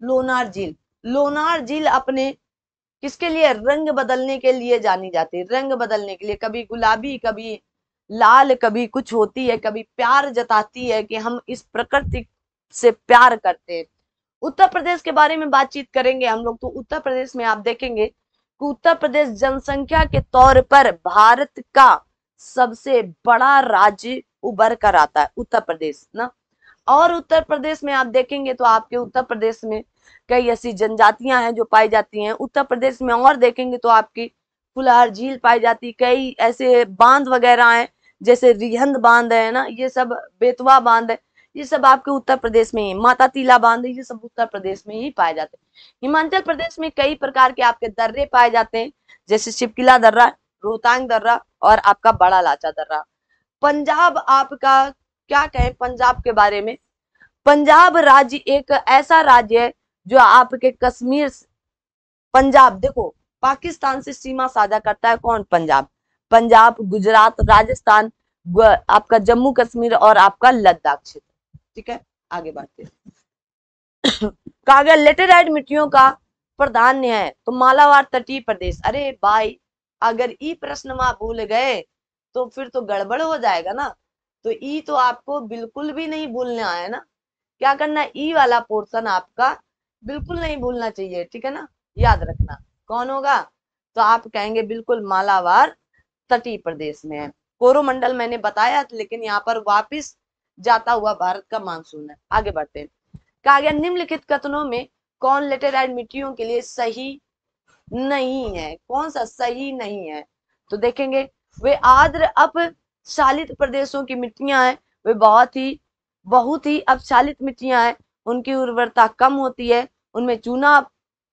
लोनार झील लोनार झील अपने किसके लिए रंग बदलने के लिए जानी जाती है रंग बदलने के लिए कभी गुलाबी कभी लाल कभी कुछ होती है कभी प्यार जताती है कि हम इस प्रकृति से प्यार करते हैं उत्तर प्रदेश के बारे में बातचीत करेंगे हम लोग तो उत्तर प्रदेश में आप देखेंगे कि उत्तर प्रदेश जनसंख्या के तौर पर भारत का सबसे बड़ा राज्य उभर कर आता है उत्तर प्रदेश ना और उत्तर प्रदेश में आप देखेंगे तो आपके उत्तर प्रदेश में कई ऐसी जनजातियां हैं जो पाई जाती हैं उत्तर प्रदेश में और देखेंगे तो आपकी फुलहर झील पाई जाती कई ऐसे बांध वगैरह हैं जैसे रिहंद बांध है ना ये सब बेतवा बांध है ये सब आपके उत्तर प्रदेश में ही माता तीला बांध ये सब उत्तर प्रदेश में ही पाए जाते हैं हिमाचल प्रदेश में कई प्रकार के आपके दर्रे पाए जाते हैं जैसे शिवकिला दर्रा रोहतांग दर्रा और आपका बड़ा लाचा दर्रा पंजाब आपका क्या कहें पंजाब के बारे में पंजाब राज्य एक ऐसा राज्य है जो आपके कश्मीर पंजाब देखो पाकिस्तान से सीमा साझा करता है कौन पंजाब पंजाब गुजरात राजस्थान आपका जम्मू कश्मीर और आपका लद्दाख क्षेत्र ठीक है आगे बढ़ते हैं कहा गया लेटेराइट मिट्टियों का प्रधान है तो मालावार तटीय प्रदेश अरे भाई अगर ई प्रश्न में भूल गए तो फिर तो गड़बड़ हो जाएगा ना तो ई तो आपको बिल्कुल भी नहीं भूलने है ना क्या करना ई वाला पोर्शन आपका बिल्कुल नहीं भूलना चाहिए ठीक है ना याद रखना कौन होगा तो आप कहेंगे बिल्कुल मालावार तटीय प्रदेश में है कोरोमंडल मैंने बताया लेकिन यहाँ पर वापिस जाता हुआ भारत का मानसून है आगे बढ़ते हैं कहा गया निम्नलिखित कथनों में कौन लेटेराइट मिट्टियों के लिए सही नहीं है कौन सा सही नहीं है तो देखेंगे वे आद्र शालित प्रदेशों की मिट्टियां हैं वे बहुत ही बहुत ही अपशालित मिट्टियां हैं उनकी उर्वरता कम होती है उनमें चूना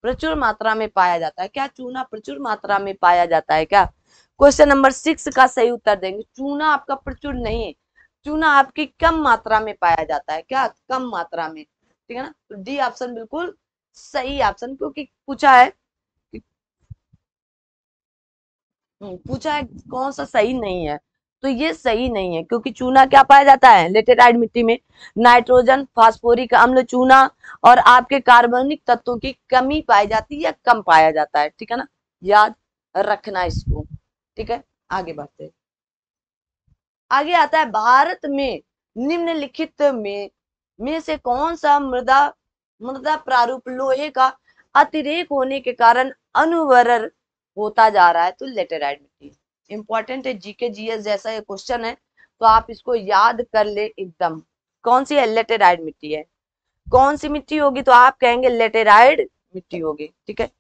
प्रचुर मात्रा में पाया जाता है क्या चूना प्रचुर मात्रा में पाया जाता है क्या क्वेश्चन नंबर सिक्स का सही उत्तर देंगे चूना आपका प्रचुर नहीं है चूना आपकी कम मात्रा में पाया जाता है क्या कम मात्रा में ठीक है ना तो डी ऑप्शन बिल्कुल सही ऑप्शन क्योंकि पूछा है हम्म, पूछा है कौन सा सही नहीं है तो ये सही नहीं है क्योंकि चूना क्या पाया जाता है लेटेराइड मिट्टी में नाइट्रोजन फास्फोरिक अम्ल चूना और आपके कार्बनिक तत्वों की कमी पाई जाती है या कम पाया जाता है ठीक है ना याद रखना इसको ठीक है आगे बढ़ते हैं आगे आता है भारत में निम्नलिखित में में से कौन सा मृदा मृदा प्रारूप लोहे का अतिरेक होने के कारण अनुवरण होता जा रहा है तो लेटेराइट मिट्टी इंपॉर्टेंट है जीके जीएस जैसा ये क्वेश्चन है तो आप इसको याद कर ले एकदम कौन सी है लेटेराइड मिट्टी है कौन सी मिट्टी होगी तो आप कहेंगे लेटेराइड मिट्टी होगी ठीक है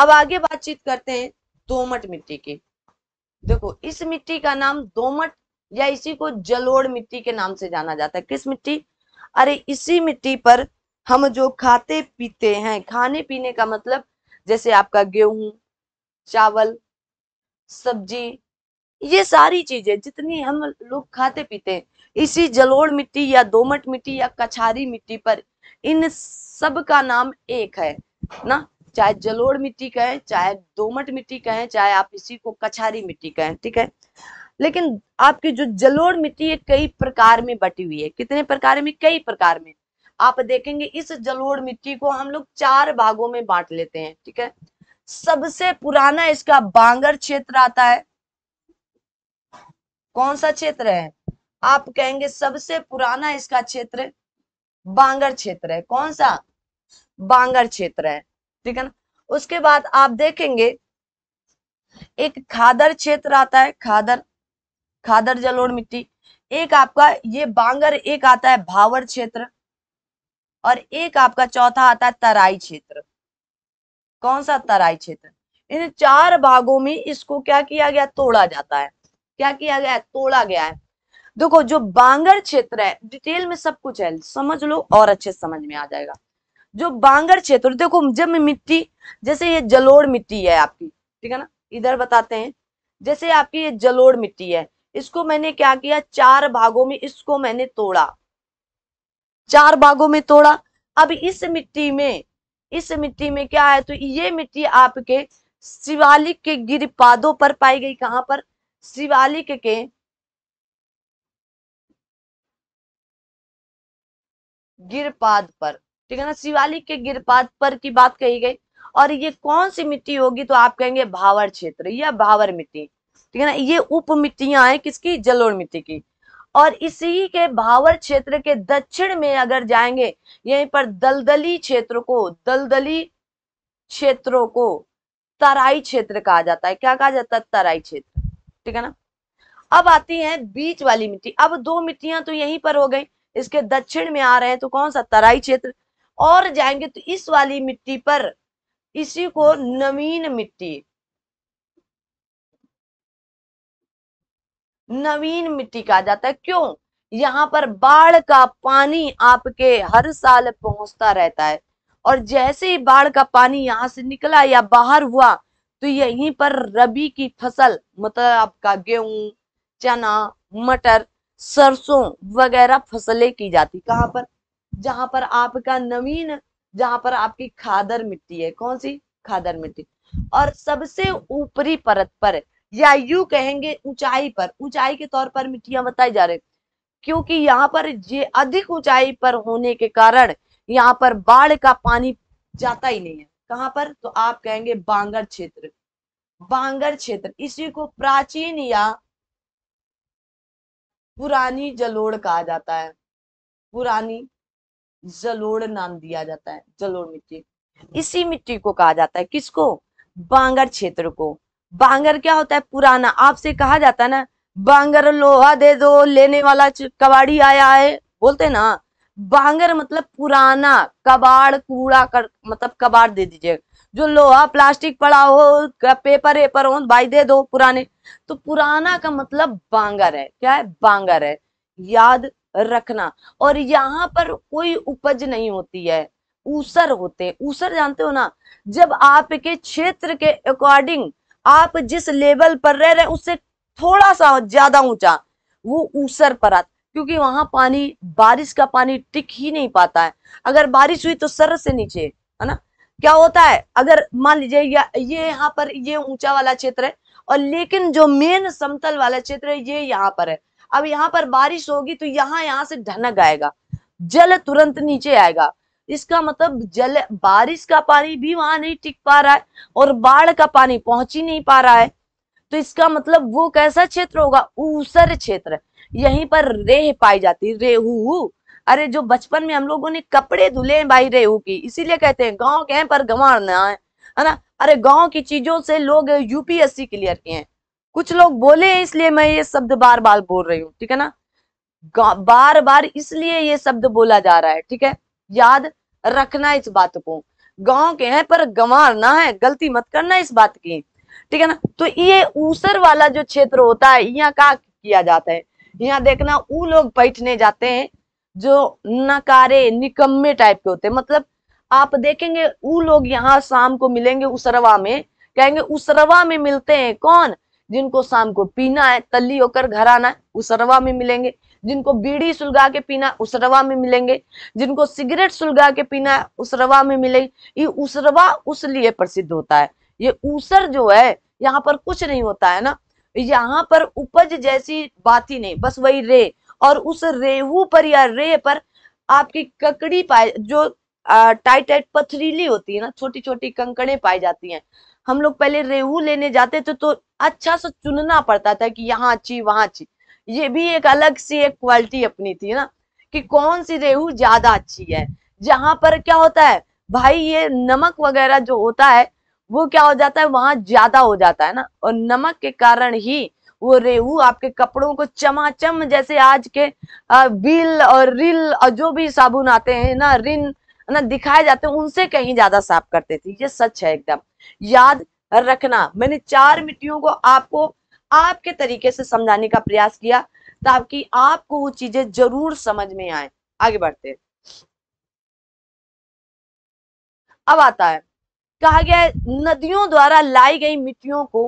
अब आगे बातचीत करते हैं दोमट मिट्टी की देखो इस मिट्टी का नाम दोमट या इसी को जलोड़ मिट्टी के नाम से जाना जाता है किस मिट्टी अरे इसी मिट्टी पर हम जो खाते पीते हैं खाने पीने का मतलब जैसे आपका गेहूं चावल सब्जी ये सारी चीजें जितनी हम लोग खाते पीते हैं इसी जलोड़ मिट्टी या दोमट मिट्टी या कछारी मिट्टी पर इन सब का नाम एक है ना चाहे जलोड़ मिट्टी कहें चाहे दोमट मिट्टी कहें चाहे आप इसी को कछारी मिट्टी कहें ठीक है लेकिन आपकी जो जलोर मिट्टी है कई प्रकार में बटी हुई है कितने प्रकार में कई प्रकार में आप देखेंगे इस जलोड़ मिट्टी को हम लोग चार भागों में बांट लेते हैं ठीक है सबसे पुराना इसका बांगर क्षेत्र आता है कौन सा क्षेत्र है आप कहेंगे सबसे पुराना इसका क्षेत्र बांगर क्षेत्र है कौन सा बांगर क्षेत्र है ठीक है ना उसके बाद आप देखेंगे एक खादर क्षेत्र आता है खादर खादर जलोड़ मिट्टी एक आपका ये बांगर एक आता है भावर क्षेत्र और एक आपका चौथा आता है तराई क्षेत्र कौन सा तराई क्षेत्र इन चार भागों में इसको क्या किया गया तोड़ा जाता है क्या किया गया तोड़ा गया है देखो जो बांगर क्षेत्र है डिटेल में सब कुछ है समझ लो और अच्छे समझ में आ जाएगा जो बांगर क्षेत्र देखो जब मिट्टी जैसे ये जलोड़ मिट्टी है आपकी ठीक है ना इधर बताते हैं जैसे आपकी ये जलोड़ मिट्टी है इसको मैंने क्या किया चार भागों में इसको मैंने तोड़ा चार भागों में तोड़ा अब इस मिट्टी में इस मिट्टी में क्या है तो ये मिट्टी आपके शिवालिक के गिर पादों पर पाई गई कहां पर शिवालिक के गिरपाद पर ठीक है ना शिवालिक के गिरपाद पर की बात कही गई और ये कौन सी मिट्टी होगी तो आप कहेंगे भावर क्षेत्र या भावर मिट्टी ठीक है ना ये उप मिट्टियां हैं किसकी जलोड़ मिट्टी की और इसी के भावर क्षेत्र के दक्षिण में अगर जाएंगे यहीं पर दलदली क्षेत्र को दलदली क्षेत्रों को तराई क्षेत्र कहा जाता है क्या कहा जाता है तराई क्षेत्र ठीक है ना अब आती है बीच वाली मिट्टी अब दो मिट्टियां तो यहीं पर हो गई इसके दक्षिण में आ रहे हैं तो कौन सा तराई क्षेत्र और जाएंगे तो इस वाली मिट्टी पर इसी को नवीन मिट्टी नवीन मिट्टी कहा जाता है क्यों यहाँ पर बाढ़ का पानी आपके हर साल पहुंचता रहता है और जैसे ही बाढ़ का पानी यहाँ से निकला या बाहर हुआ तो यहीं पर रबी की फसल मतलब आपका गेहूं चना मटर सरसों वगैरह फसलें की जाती कहाँ पर जहां पर आपका नवीन जहां पर आपकी खादर मिट्टी है कौन सी खादर मिट्टी और सबसे ऊपरी परत पर या यू कहेंगे ऊंचाई पर ऊंचाई के तौर पर मिट्टियां बताई जा रही क्योंकि यहाँ पर ये अधिक ऊंचाई पर होने के कारण यहाँ पर बाढ़ का पानी जाता ही नहीं है कहाँ पर तो आप कहेंगे बांगर क्षेत्र बांगर क्षेत्र इसी को प्राचीन या पुरानी जलोड़ कहा जाता है पुरानी जलोड़ नाम दिया जाता है जलोड़ मिट्टी इसी मिट्टी को कहा जाता है किसको बांगर क्षेत्र को बांगर क्या होता है पुराना आपसे कहा जाता है ना बांगर लोहा दे दो लेने वाला कबाड़ी आया है बोलते ना बांगर मतलब पुराना कबाड़ कूड़ा कर मतलब कबाड़ दे दीजिए जो लोहा प्लास्टिक पड़ा हो पेपर वेपर हो भाई दे दो पुराने तो पुराना का मतलब बांगर है क्या है बांगर है याद रखना और यहाँ पर कोई उपज नहीं होती है ऊसर होते हैं ऊसर जानते हो ना जब आपके क्षेत्र के अकॉर्डिंग आप जिस लेवल पर रह रहे उससे थोड़ा सा ज्यादा ऊंचा वो ऊसर परत क्योंकि वहां पानी बारिश का पानी टिक ही नहीं पाता है अगर बारिश हुई तो सर से नीचे है ना क्या होता है अगर मान लीजिए या ये यहाँ पर ये ऊंचा वाला क्षेत्र है और लेकिन जो मेन समतल वाला क्षेत्र है ये यहाँ पर है अब यहाँ पर बारिश होगी तो यहाँ यहाँ से ढनक आएगा जल तुरंत नीचे आएगा इसका मतलब जल बारिश का पानी भी वहां नहीं टिक पा रहा है और बाढ़ का पानी पहुंच ही नहीं पा रहा है तो इसका मतलब वो कैसा क्षेत्र होगा ऊसर क्षेत्र यहीं पर रेह पाई जाती रेहू अरे जो बचपन में हम लोगों ने कपड़े धुले हैं भाई रेहू की इसीलिए कहते हैं गांव के हैं पर गंवार ना है है ना अरे गांव की चीजों से लोग यूपीएससी क्लियर किए हैं कुछ लोग बोले हैं इसलिए मैं ये शब्द बार बार बोल रही हूँ ठीक है ना बार बार इसलिए ये शब्द बोला जा रहा है ठीक है याद रखना इस बात को गांव के हैं पर ना है गलती मत करना इस बात की ठीक है ना तो ये ऊसर वाला जो क्षेत्र होता है यहाँ का किया जाता है यहाँ देखना वो लोग बैठने जाते हैं जो नकारे निकम्मे टाइप के होते हैं मतलब आप देखेंगे वो लोग यहाँ शाम को मिलेंगे उसरवा में कहेंगे उसरवा में मिलते हैं कौन जिनको शाम को पीना है तल्ली होकर घर आना है उसरवा में मिलेंगे जिनको बीड़ी सुलगा के पीना उसरवा में मिलेंगे जिनको सिगरेट सुलगा के पीना उसरवा में मिलेंगे ये उसरवा उस लिए प्रसिद्ध होता है ये ऊसर जो है यहाँ पर कुछ नहीं होता है ना यहाँ पर उपज जैसी बात ही नहीं बस वही रे और उस रेहू पर या रे पर आपकी ककड़ी पाए जो टाइट टाइट पथरीली होती है ना छोटी छोटी कंकड़े पाई जाती हैं हम लोग पहले रेहू लेने जाते थे तो अच्छा सा चुनना पड़ता था कि यहाँ अच्छी वहां अच्छी ये भी एक अलग सी एक क्वालिटी अपनी थी ना कि कौन सी रेहू ज्यादा अच्छी है जहां पर क्या होता है भाई ये नमक वगैरह जो होता है वो क्या हो जाता है वहां ज्यादा हो जाता है ना और नमक के कारण ही वो रेहू आपके कपड़ों को चमाचम जैसे आज के बिल और रिल और जो भी साबुन आते हैं ना रिन ना दिखाए जाते हैं उनसे कहीं ज्यादा साफ करते थे ये सच है एकदम याद रखना मैंने चार मिट्टियों को आपको आपके तरीके से समझाने का प्रयास किया ताकि आपको वो चीजें जरूर समझ में आए आगे बढ़ते हैं अब आता है कहा गया है नदियों द्वारा लाई गई मिट्टियों को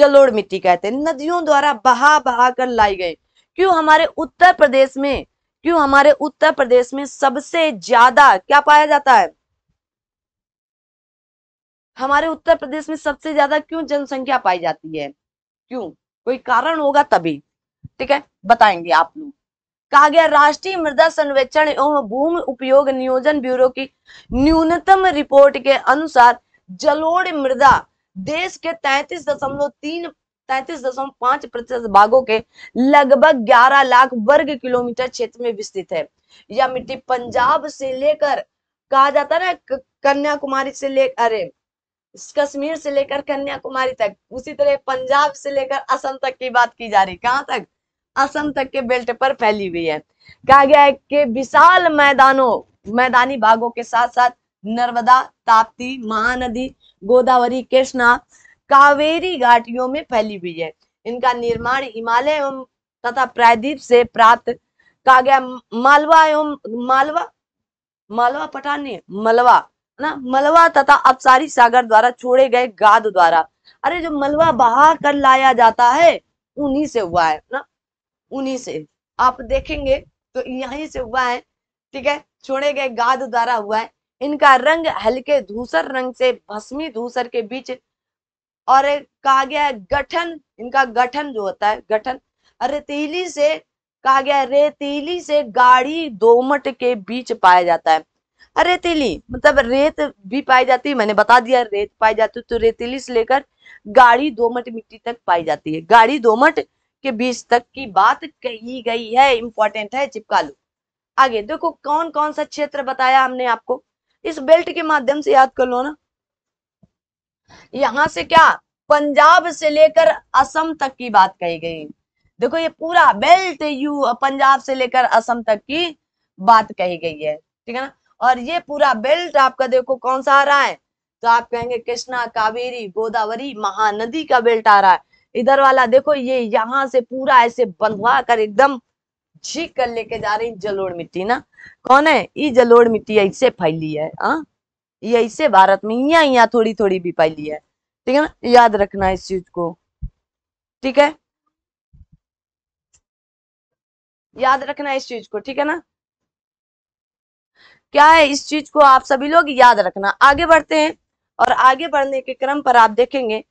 जलोड़ मिट्टी कहते हैं नदियों द्वारा बहा बहा कर लाई गई क्यों हमारे उत्तर प्रदेश में क्यों हमारे उत्तर प्रदेश में सबसे ज्यादा क्या पाया जाता है हमारे उत्तर प्रदेश में सबसे ज्यादा क्यों जनसंख्या पाई जाती है क्यों कोई कारण होगा तभी ठीक है बताएंगे आप लोग कहा गया राष्ट्रीय मृदा संरक्षण एवं भूमि उपयोग नियोजन ब्यूरो की न्यूनतम रिपोर्ट के अनुसार जलोड़ मृदा देश के तैतीस दशमलव तीन तैतीस दशमलव पांच प्रतिशत भागों के लगभग ग्यारह लाख वर्ग किलोमीटर क्षेत्र में विस्तृत है यह मिट्टी पंजाब से लेकर कहा जाता है ना कन्याकुमारी से लेकर अरे कश्मीर से लेकर कन्याकुमारी तक उसी तरह पंजाब से लेकर असम तक की बात की जा रही कहाँ तक असम तक के बेल्ट पर फैली हुई है कहा गया है कि विशाल मैदानों मैदानी भागों के साथ साथ नर्मदा ताप्ती महानदी गोदावरी कृष्णा कावेरी घाटियों में फैली हुई है इनका निर्माण हिमालय एवं तथा प्रायद्वीप से प्राप्त कहा गया मालवा एवं मालवा मालवा पठानी मलवा ना मलवा तथा अपसारी सागर द्वारा छोड़े गए गाद द्वारा अरे जो मलवा बहा कर लाया जाता है उन्हीं से हुआ है ना उन्हीं से आप देखेंगे तो यहीं से हुआ है ठीक है छोड़े गए गाद द्वारा हुआ है इनका रंग हल्के धूसर रंग से भस्मी धूसर के बीच और कहा गया है गठन इनका गठन जो होता है गठन रेतीली से कहा गया रेतीली से गाढ़ी दोमट के बीच पाया जाता है रेतीली मतलब रेत भी पाई जाती है मैंने बता दिया रेत पाई जाती है तो रेतीली से लेकर गाढ़ी दोमट मिट्टी तक पाई जाती है गाढ़ी दोमट के बीच तक की बात कही गई है इंपॉर्टेंट है चिपका लो आगे देखो कौन कौन सा क्षेत्र बताया हमने आपको इस बेल्ट के माध्यम से याद कर लो ना यहां से क्या पंजाब से लेकर असम तक की बात कही गई देखो ये पूरा बेल्ट यू पंजाब से लेकर असम तक की बात कही गई है ठीक है ना और ये पूरा बेल्ट आपका देखो कौन सा आ रहा है तो आप कहेंगे कृष्णा कावेरी गोदावरी महानदी का बेल्ट आ रहा है इधर वाला देखो ये यहाँ से पूरा ऐसे बंधवा कर एकदम झीक कर लेके जा रही जलोड़ मिट्टी ना कौन है ये जलोड़ मिट्टी ऐसे फैली है आ? हाँ? ये ऐसे भारत में यहाँ यहाँ थोड़ी थोड़ी भी फैली है ठीक है ना याद रखना इस चीज को ठीक है याद रखना इस चीज को ठीक है ना क्या है इस चीज को आप सभी लोग याद रखना आगे बढ़ते हैं और आगे बढ़ने के क्रम पर आप देखेंगे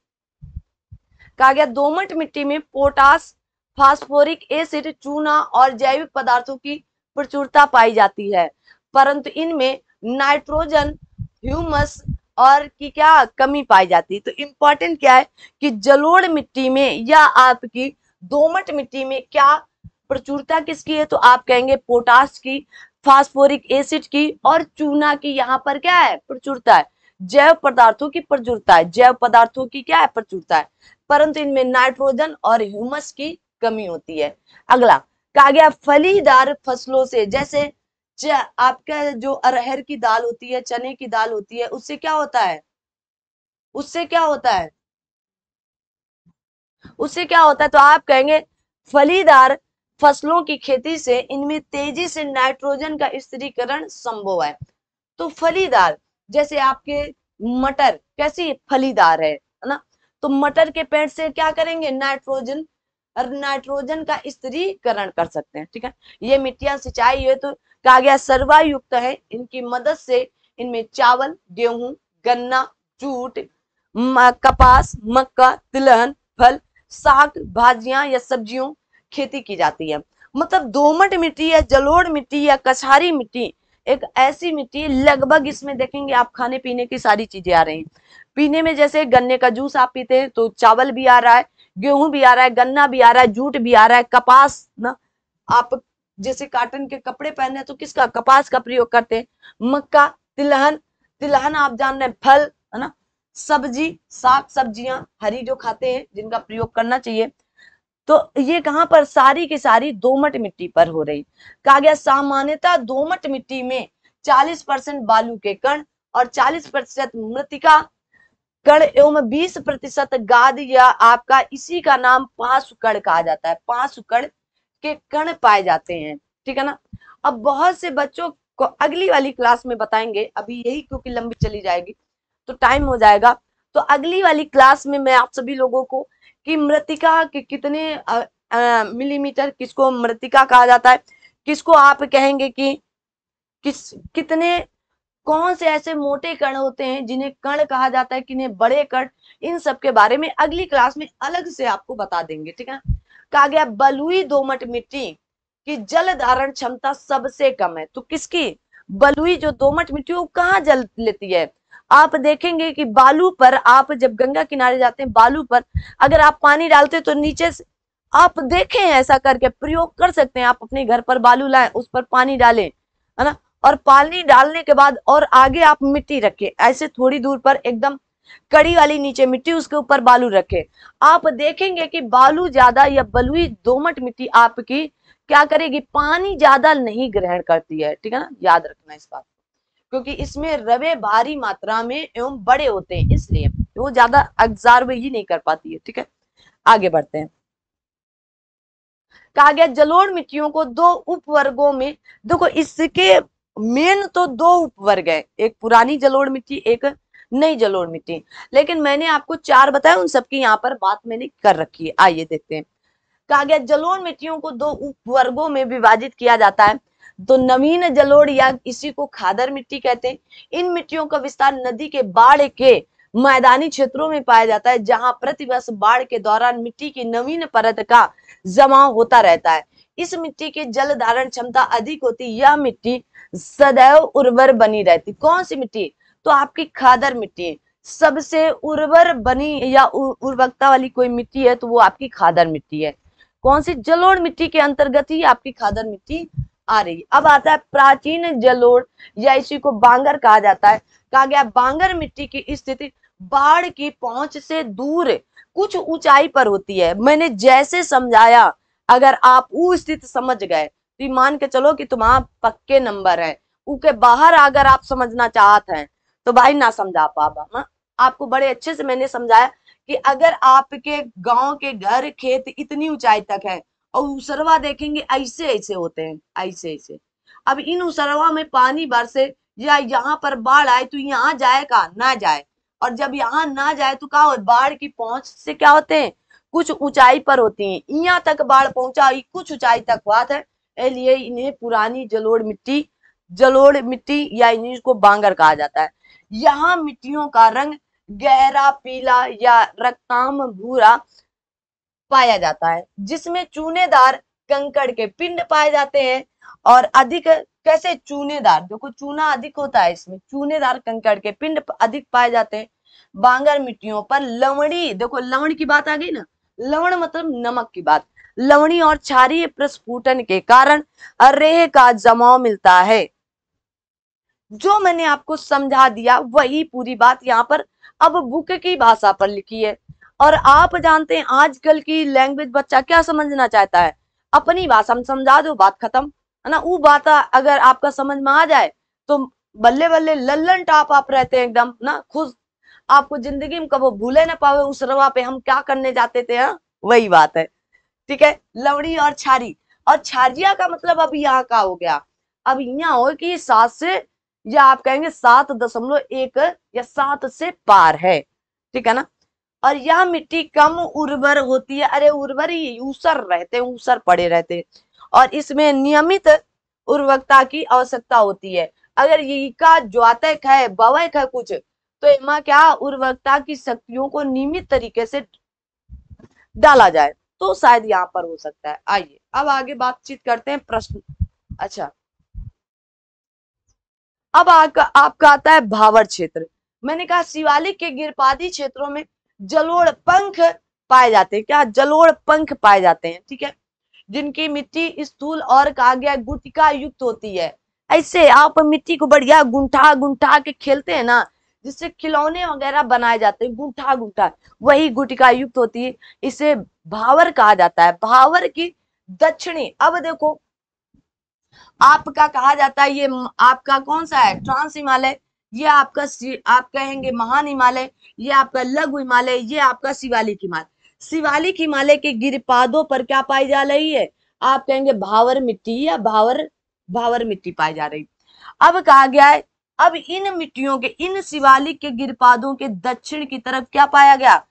कहा गया दोमट मिट्टी में पोटास फास्फोरिक एसिड चूना और जैविक पदार्थों की प्रचुरता पाई जाती है परंतु इनमें नाइट्रोजन ह्यूमस और की क्या कमी पाई जाती है तो इम्पोर्टेंट क्या है कि जलोड़ मिट्टी में या आपकी दोमट मिट्टी में क्या प्रचुरता किसकी है तो आप कहेंगे पोटास की फास्फोरिक एसिड की और चूना की यहाँ पर क्या है प्रचुरता है जैव पदार्थों की प्रचुरता है जैव पदार्थों की क्या है प्रचुरता है परंतु इनमें नाइट्रोजन और ह्यूमस की कमी होती है अगला कहा गया फलीदार फसलों से जैसे आपका जो अरहर की दाल होती है चने की दाल होती है उससे क्या होता है उससे क्या होता है उससे क्या होता है तो आप कहेंगे फलीदार फसलों की खेती से इनमें तेजी से नाइट्रोजन का स्त्रीकरण संभव है तो फलीदार जैसे आपके मटर कैसी फलीदार है ना तो मटर के पेड़ से क्या करेंगे नाइट्रोजन और नाइट्रोजन का स्त्रीकरण कर सकते हैं ठीक है ये मिट्टियां सिंचाई है तो कहा गया सर्वायुक्त है इनकी मदद से इनमें चावल गेहूं गन्ना जूट कपास मक्का तिलहन फल साग भाजियां या सब्जियों खेती की जाती है मतलब दोमट मिट्टी या जलोड़ मिट्टी या कछारी मिट्टी एक ऐसी मिट्टी है लगभग इसमें देखेंगे आप खाने पीने की सारी चीजें आ रही हैं पीने में जैसे गन्ने का जूस आप पीते हैं तो चावल भी आ रहा है गेहूं भी आ रहा है गन्ना भी आ रहा है जूट भी आ रहा है कपास ना आप जैसे काटन के कपड़े पहने तो किसका कपास का प्रयोग करते हैं मक्का तिलहन तिलहन आप जान रहे हैं फल है ना सब्जी साग सब्जियां हरी जो खाते हैं जिनका प्रयोग करना चाहिए तो ये कहाँ पर सारी की सारी दोमट मिट्टी पर हो रही कहा गया सामान्यता दोमट मिट्टी में 40 परसेंट बालू के कण और 40 प्रतिशत मृतिका कण एवं 20 प्रतिशत गाद या आपका इसी का नाम पांच कण कहा जाता है पांच कण के कण पाए जाते हैं ठीक है ना अब बहुत से बच्चों को अगली वाली क्लास में बताएंगे अभी यही क्योंकि लंबी चली जाएगी तो टाइम हो जाएगा तो अगली वाली क्लास में मैं आप सभी लोगों को कि मृतिका कि कितने मिलीमीटर किसको मृतिका कहा जाता है किसको आप कहेंगे कि किस कितने कौन से ऐसे मोटे कण होते हैं जिन्हें कण कहा जाता है किन्हें बड़े कण इन सब के बारे में अगली क्लास में अलग से आपको बता देंगे ठीक है कहा गया बलुई दोमट मिट्टी की जल धारण क्षमता सबसे कम है तो किसकी बलुई जो दोमट मिट्टी वो कहाँ जल लेती है आप देखेंगे कि बालू पर आप जब गंगा किनारे जाते हैं बालू पर अगर आप पानी डालते तो नीचे से आप देखें ऐसा करके प्रयोग कर सकते हैं आप अपने घर पर बालू लाएं उस पर पानी डालें है ना और पानी डालने के बाद और आगे आप मिट्टी रखें ऐसे थोड़ी दूर पर एकदम कड़ी वाली नीचे मिट्टी उसके ऊपर बालू रखें आप देखेंगे कि बालू ज्यादा या बलुई दोमट मिट्टी आपकी क्या करेगी पानी ज्यादा नहीं ग्रहण करती है ठीक है ना याद रखना इस बात क्योंकि इसमें रवे भारी मात्रा में एवं बड़े होते हैं इसलिए वो ज्यादा अग्जार्व ही नहीं कर पाती है ठीक है आगे बढ़ते हैं कहा गया जलोढ़ मिट्टियों को दो उपवर्गों में देखो इसके मेन तो दो उपवर्ग है एक पुरानी जलोढ़ मिट्टी एक नई जलोढ़ मिट्टी लेकिन मैंने आपको चार बताया उन सबकी यहाँ पर बात मैंने कर रखी है आइए देखते हैं कहा गया जलोढ़ मिट्टियों को दो उपवर्गों में विभाजित किया जाता है तो नवीन जलोड़ या इसी को खादर मिट्टी कहते हैं इन मिट्टियों का विस्तार नदी के बाढ़ के मैदानी क्षेत्रों में पाया जाता है जहां प्रतिवर्ष बाढ़ के दौरान मिट्टी की नवीन परत का जमाव होता रहता है इस मिट्टी के जल धारण क्षमता अधिक होती यह मिट्टी सदैव उर्वर बनी रहती कौन सी मिट्टी तो आपकी खादर मिट्टी सबसे उर्वर बनी या उर्वरकता वाली कोई मिट्टी है तो वो आपकी खादर मिट्टी है कौन सी जलोड़ मिट्टी के अंतर्गत ही आपकी खादर मिट्टी आ रही है अब आता है प्राचीन जलोड़ या इसी को बांगर कहा जाता है कहा गया बांगर मिट्टी की स्थिति बाढ़ की पहुंच से दूर कुछ ऊंचाई पर होती है मैंने जैसे समझाया अगर आप ऊ स्थित समझ गए तो मान के चलो कि तुम्हारा पक्के नंबर है के बाहर अगर आप समझना चाहते हैं तो भाई ना समझा पाबा हाँ, आपको बड़े अच्छे से मैंने समझाया कि अगर आपके गांव के घर खेत इतनी ऊंचाई तक है और उसरवा देखेंगे ऐसे ऐसे होते हैं ऐसे ऐसे अब इन उसरवा में पानी बरसे या यहाँ पर बाढ़ आए तो यहाँ जाए का ना जाए और जब यहाँ ना जाए तो कहा बाढ़ की पहुंच से क्या होते हैं कुछ ऊंचाई पर होती है यहाँ तक बाढ़ पहुंचा कुछ ऊंचाई तक हुआ था इसलिए इन्हें पुरानी जलोड़ मिट्टी जलोड़ मिट्टी या इन्हीं को बांगर कहा जाता है यहाँ मिट्टियों का रंग गहरा पीला या रक्ताम भूरा पाया जाता है जिसमें चूनेदार कंकड़ के पिंड पाए जाते हैं और अधिक कैसे चूनेदार देखो चूना अधिक होता है इसमें चूनेदार कंकड़ के पिंड अधिक पाए जाते हैं बांगर मिट्टियों पर लवणी देखो लवण की बात आ गई ना लवण मतलब नमक की बात लवणी और क्षारीय प्रस्फुटन के कारण रेह का जमाव मिलता है जो मैंने आपको समझा दिया वही पूरी बात यहाँ पर अब बुक की भाषा पर लिखी है और आप जानते हैं आजकल की लैंग्वेज बच्चा क्या समझना चाहता है अपनी भाषा में समझा दो बात खत्म है ना वो बात अगर आपका समझ में आ जाए तो बल्ले बल्ले लल्लन टाप आप रहते हैं एकदम ना खुश आपको जिंदगी में कभी भूले ना पावे उस रवा पे हम क्या करने जाते थे हा? वही बात है ठीक है लवड़ी और छारी और छारिया का मतलब अब यहाँ का हो गया अब यहाँ हो कि सात से या आप कहेंगे सात दशमलव एक या सात से पार है ठीक है ना और यह मिट्टी कम उर्वर होती है अरे उर्वर ही ऊसर रहते ऊसर पड़े रहते हैं और इसमें नियमित उर्वरकता की आवश्यकता होती है अगर ये का ज्वातक है बवैक है कुछ तो इमा क्या उर्वरकता की शक्तियों को नियमित तरीके से डाला जाए तो शायद यहाँ पर हो सकता है आइए अब आगे बातचीत करते हैं प्रश्न अच्छा अब आपका आपका आता है भावर क्षेत्र मैंने कहा शिवालिक के गिरपादी क्षेत्रों में जलोड़ पंख पाए जाते हैं क्या जलोड़ पंख पाए जाते हैं ठीक है जिनकी मिट्टी स्थूल और काग्या गुटिका युक्त होती है ऐसे आप मिट्टी को बढ़िया गुंठा गुंठा के खेलते हैं ना जिससे खिलौने वगैरह बनाए जाते हैं गुंठा गुंठा वही गुटिका युक्त होती है इसे भावर कहा जाता है भावर की दक्षिणी अब देखो आपका कहा जाता है ये आपका कौन सा है ट्रांस हिमालय ये आपका आप कहेंगे महान हिमालय ये आपका लघु हिमालय ये आपका शिवालिक हिमालय शिवालिक हिमालय के गिरपादों पर क्या पाई जा रही है आप कहेंगे भावर मिट्टी या भावर भावर मिट्टी पाई जा रही अब कहा गया है अब इन मिट्टियों के इन शिवालिक के गिरपादों के दक्षिण की तरफ क्या पाया गया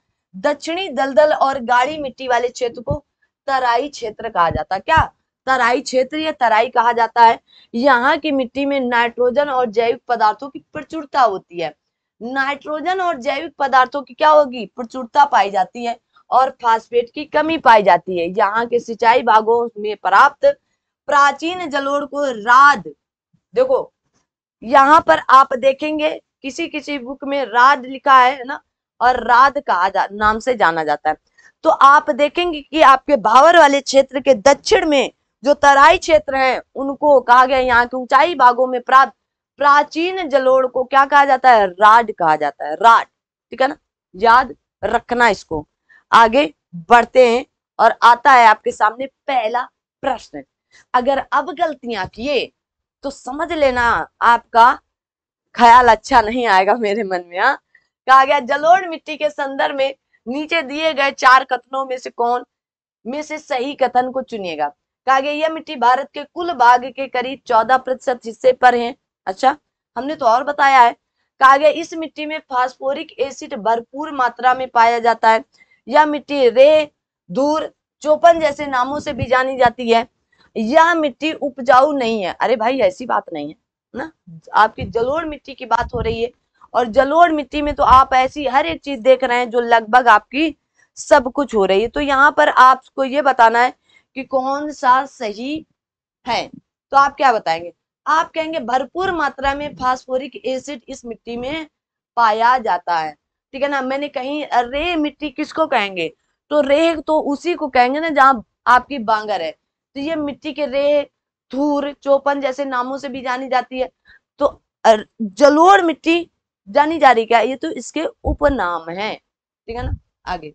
दक्षिणी दलदल और गाढ़ी मिट्टी वाले क्षेत्र को तराई क्षेत्र कहा जाता क्या तराई क्षेत्र या तराई कहा जाता है यहाँ की मिट्टी में नाइट्रोजन और जैविक पदार्थों की प्रचुरता होती है नाइट्रोजन और जैविक पदार्थों की क्या होगी प्रचुरता पाई जाती है और फास्फेट की कमी पाई जाती है यहाँ के सिंचाई भागों में प्राप्त प्राचीन जलोड़ को राद देखो यहाँ पर आप देखेंगे किसी किसी बुक में राद लिखा है ना और राद का जा, नाम से जाना जाता है तो आप देखेंगे कि आपके भावर वाले क्षेत्र के दक्षिण में जो तराई क्षेत्र है उनको कहा गया यहाँ की ऊंचाई भागों में प्राप्त प्राचीन जलोड़ को क्या कहा जाता है राड कहा जाता है राड ठीक है ना याद रखना इसको आगे बढ़ते हैं और आता है आपके सामने पहला प्रश्न अगर अब गलतियां किए तो समझ लेना आपका ख्याल अच्छा नहीं आएगा मेरे मन में हाँ कहा गया जलोड़ मिट्टी के संदर्भ में नीचे दिए गए चार कथनों में से कौन में से सही कथन को चुनिएगा कहा गया यह मिट्टी भारत के कुल बाग के करीब चौदह प्रतिशत हिस्से पर है अच्छा हमने तो और बताया है कहा गया इस मिट्टी में फास्फोरिक एसिड भरपूर मात्रा में पाया जाता है यह मिट्टी रे दूर चौपन जैसे नामों से भी जानी जाती है यह मिट्टी उपजाऊ नहीं है अरे भाई ऐसी बात नहीं है ना आपकी जलोड़ मिट्टी की बात हो रही है और जलोड़ मिट्टी में तो आप ऐसी हर एक चीज देख रहे हैं जो लगभग आपकी सब कुछ हो रही है तो यहाँ पर आपको ये बताना है कि कौन सा सही है तो आप क्या बताएंगे आप कहेंगे भरपूर मात्रा में फास्फोरिक एसिड इस मिट्टी में पाया जाता है ठीक है ना मैंने कहीं अरे मिट्टी किसको कहेंगे तो रेह तो उसी को कहेंगे ना जहाँ आपकी बांगर है तो ये मिट्टी के रेह धूर चौपन जैसे नामों से भी जानी जाती है तो जलोड़ मिट्टी जानी जा रही क्या ये तो इसके उपनाम है ठीक है ना आगे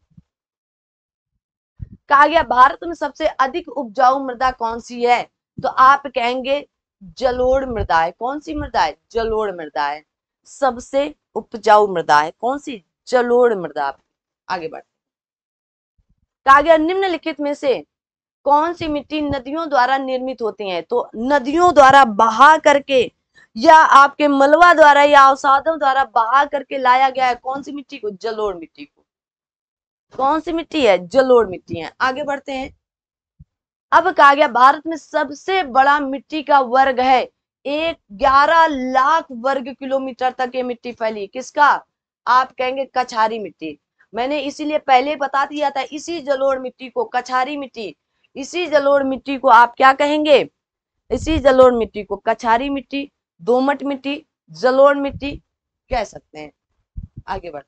कहा गया भारत में सबसे अधिक उपजाऊ मृदा कौन सी है तो आप कहेंगे जलोड़ मृदा है कौन सी मृदा है जलोड़ मृदा है सबसे उपजाऊ मृदा है कौन सी जलोड़ मृदा आगे बढ़ कहा गया निम्नलिखित में से कौन सी मिट्टी नदियों द्वारा निर्मित होती है तो नदियों द्वारा बहा करके या आपके मलवा द्वारा या अवसादों द्वारा बहा करके लाया गया है कौन सी मिट्टी को जलोड़ मिट्टी को कौन सी मिट्टी है जलोढ़ मिट्टी है आगे बढ़ते हैं अब कहा गया भारत में सबसे बड़ा मिट्टी का वर्ग है एक ग्यारह लाख वर्ग किलोमीटर तक ये मिट्टी फैली किसका आप कहेंगे कछारी मिट्टी मैंने इसीलिए पहले बता दिया था इसी जलोड़ मिट्टी को कछारी मिट्टी इसी जलोड़ मिट्टी को आप क्या कहेंगे इसी जलोड़ मिट्टी को कछारी मिट्टी दोमट मिट्टी जलोड़ मिट्टी कह सकते हैं आगे बढ़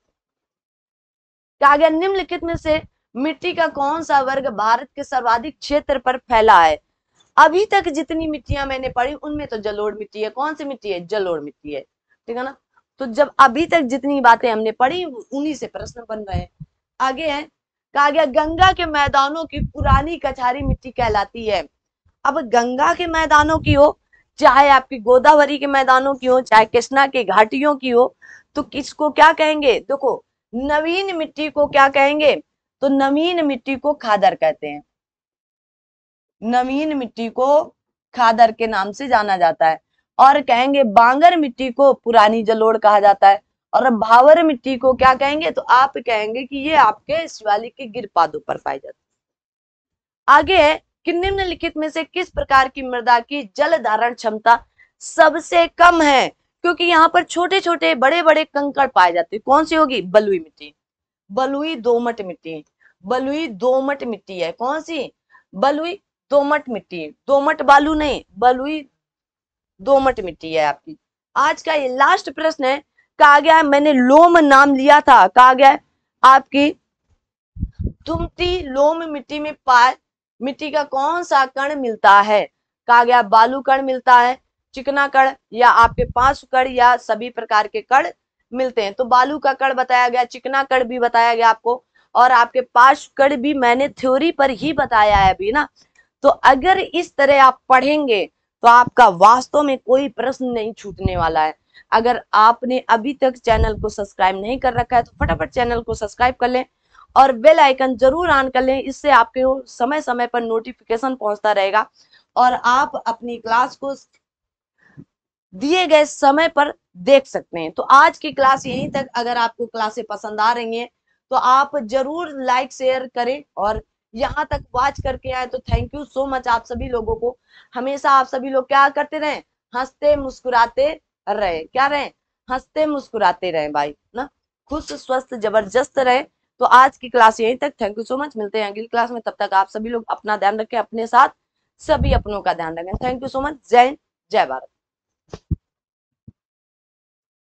कहा गया निम्नलिखित में से मिट्टी का कौन सा वर्ग भारत के सर्वाधिक क्षेत्र पर फैला है अभी तक जितनी मिट्टियां मैंने पढ़ी उनमें तो जलोड़ मिट्टी है कौन सी मिट्टी है जलोड़ मिट्टी है ठीक है ना तो जब अभी तक जितनी बातें हमने पढ़ी उन्हीं से प्रश्न बन रहे हैं आगे है कहा गया गंगा के मैदानों की पुरानी कछारी मिट्टी कहलाती है अब गंगा के मैदानों की हो चाहे आपकी गोदावरी के मैदानों की हो चाहे कृष्णा के घाटियों की हो तो किसको क्या कहेंगे देखो नवीन मिट्टी को क्या कहेंगे तो नवीन मिट्टी को खादर कहते हैं नवीन मिट्टी को खादर के नाम से जाना जाता है और कहेंगे बांगर मिट्टी को पुरानी जलोड़ कहा जाता है और भावर मिट्टी को क्या कहेंगे तो आप कहेंगे कि ये आपके शिवालिक के गिरपादों पर पाई जाती है आगे है कि निम्नलिखित में से किस प्रकार की मृदा की जल धारण क्षमता सबसे कम है क्योंकि यहाँ पर छोटे छोटे बड़े बड़े कंकड़ पाए जाते हैं कौन सी होगी बलुई मिट्टी बलुई दोमट मिट्टी बलुई दोमट मिट्टी है कौन सी बलुई दोमट मिट्टी दोमट बालू नहीं बलुई दोमट मिट्टी है आपकी आज का ये लास्ट प्रश्न है कहा गया है मैंने लोम नाम लिया था कहा गया है आपकी तुमती लोम मिट्टी में पाए मिट्टी का कौन सा कण मिलता है कहा गया बालू कण मिलता है चिकना कड़ या आपके पांच कड़ या सभी प्रकार के कड़ मिलते हैं तो बालू का कड़ बताया गया चिकना कड़ भी बताया गया आपको और आपके पास कड़ भी मैंने थ्योरी पर ही बताया है अभी ना तो अगर इस तरह आप पढ़ेंगे तो आपका वास्तव में कोई प्रश्न नहीं छूटने वाला है अगर आपने अभी तक चैनल को सब्सक्राइब नहीं कर रखा है तो फटाफट चैनल को सब्सक्राइब कर लें और बेल आइकन जरूर ऑन कर लें इससे आपके समय समय पर नोटिफिकेशन पहुंचता रहेगा और आप अपनी क्लास को दिए गए समय पर देख सकते हैं तो आज की क्लास यहीं तक अगर आपको क्लासें पसंद आ रही हैं तो आप जरूर लाइक शेयर करें और यहाँ तक वॉच करके आए तो थैंक यू सो मच आप सभी लोगों को हमेशा आप सभी लोग क्या करते रहे हंसते मुस्कुराते रहे क्या रहे हंसते मुस्कुराते रहे भाई ना खुश स्वस्थ जबरदस्त रहे तो आज की क्लास यहीं तक थैंक यू सो मच मिलते हैं अगली क्लास में तब तक आप सभी लोग अपना ध्यान रखें अपने साथ सभी अपनों का ध्यान रखें थैंक यू सो मच जय जय भारत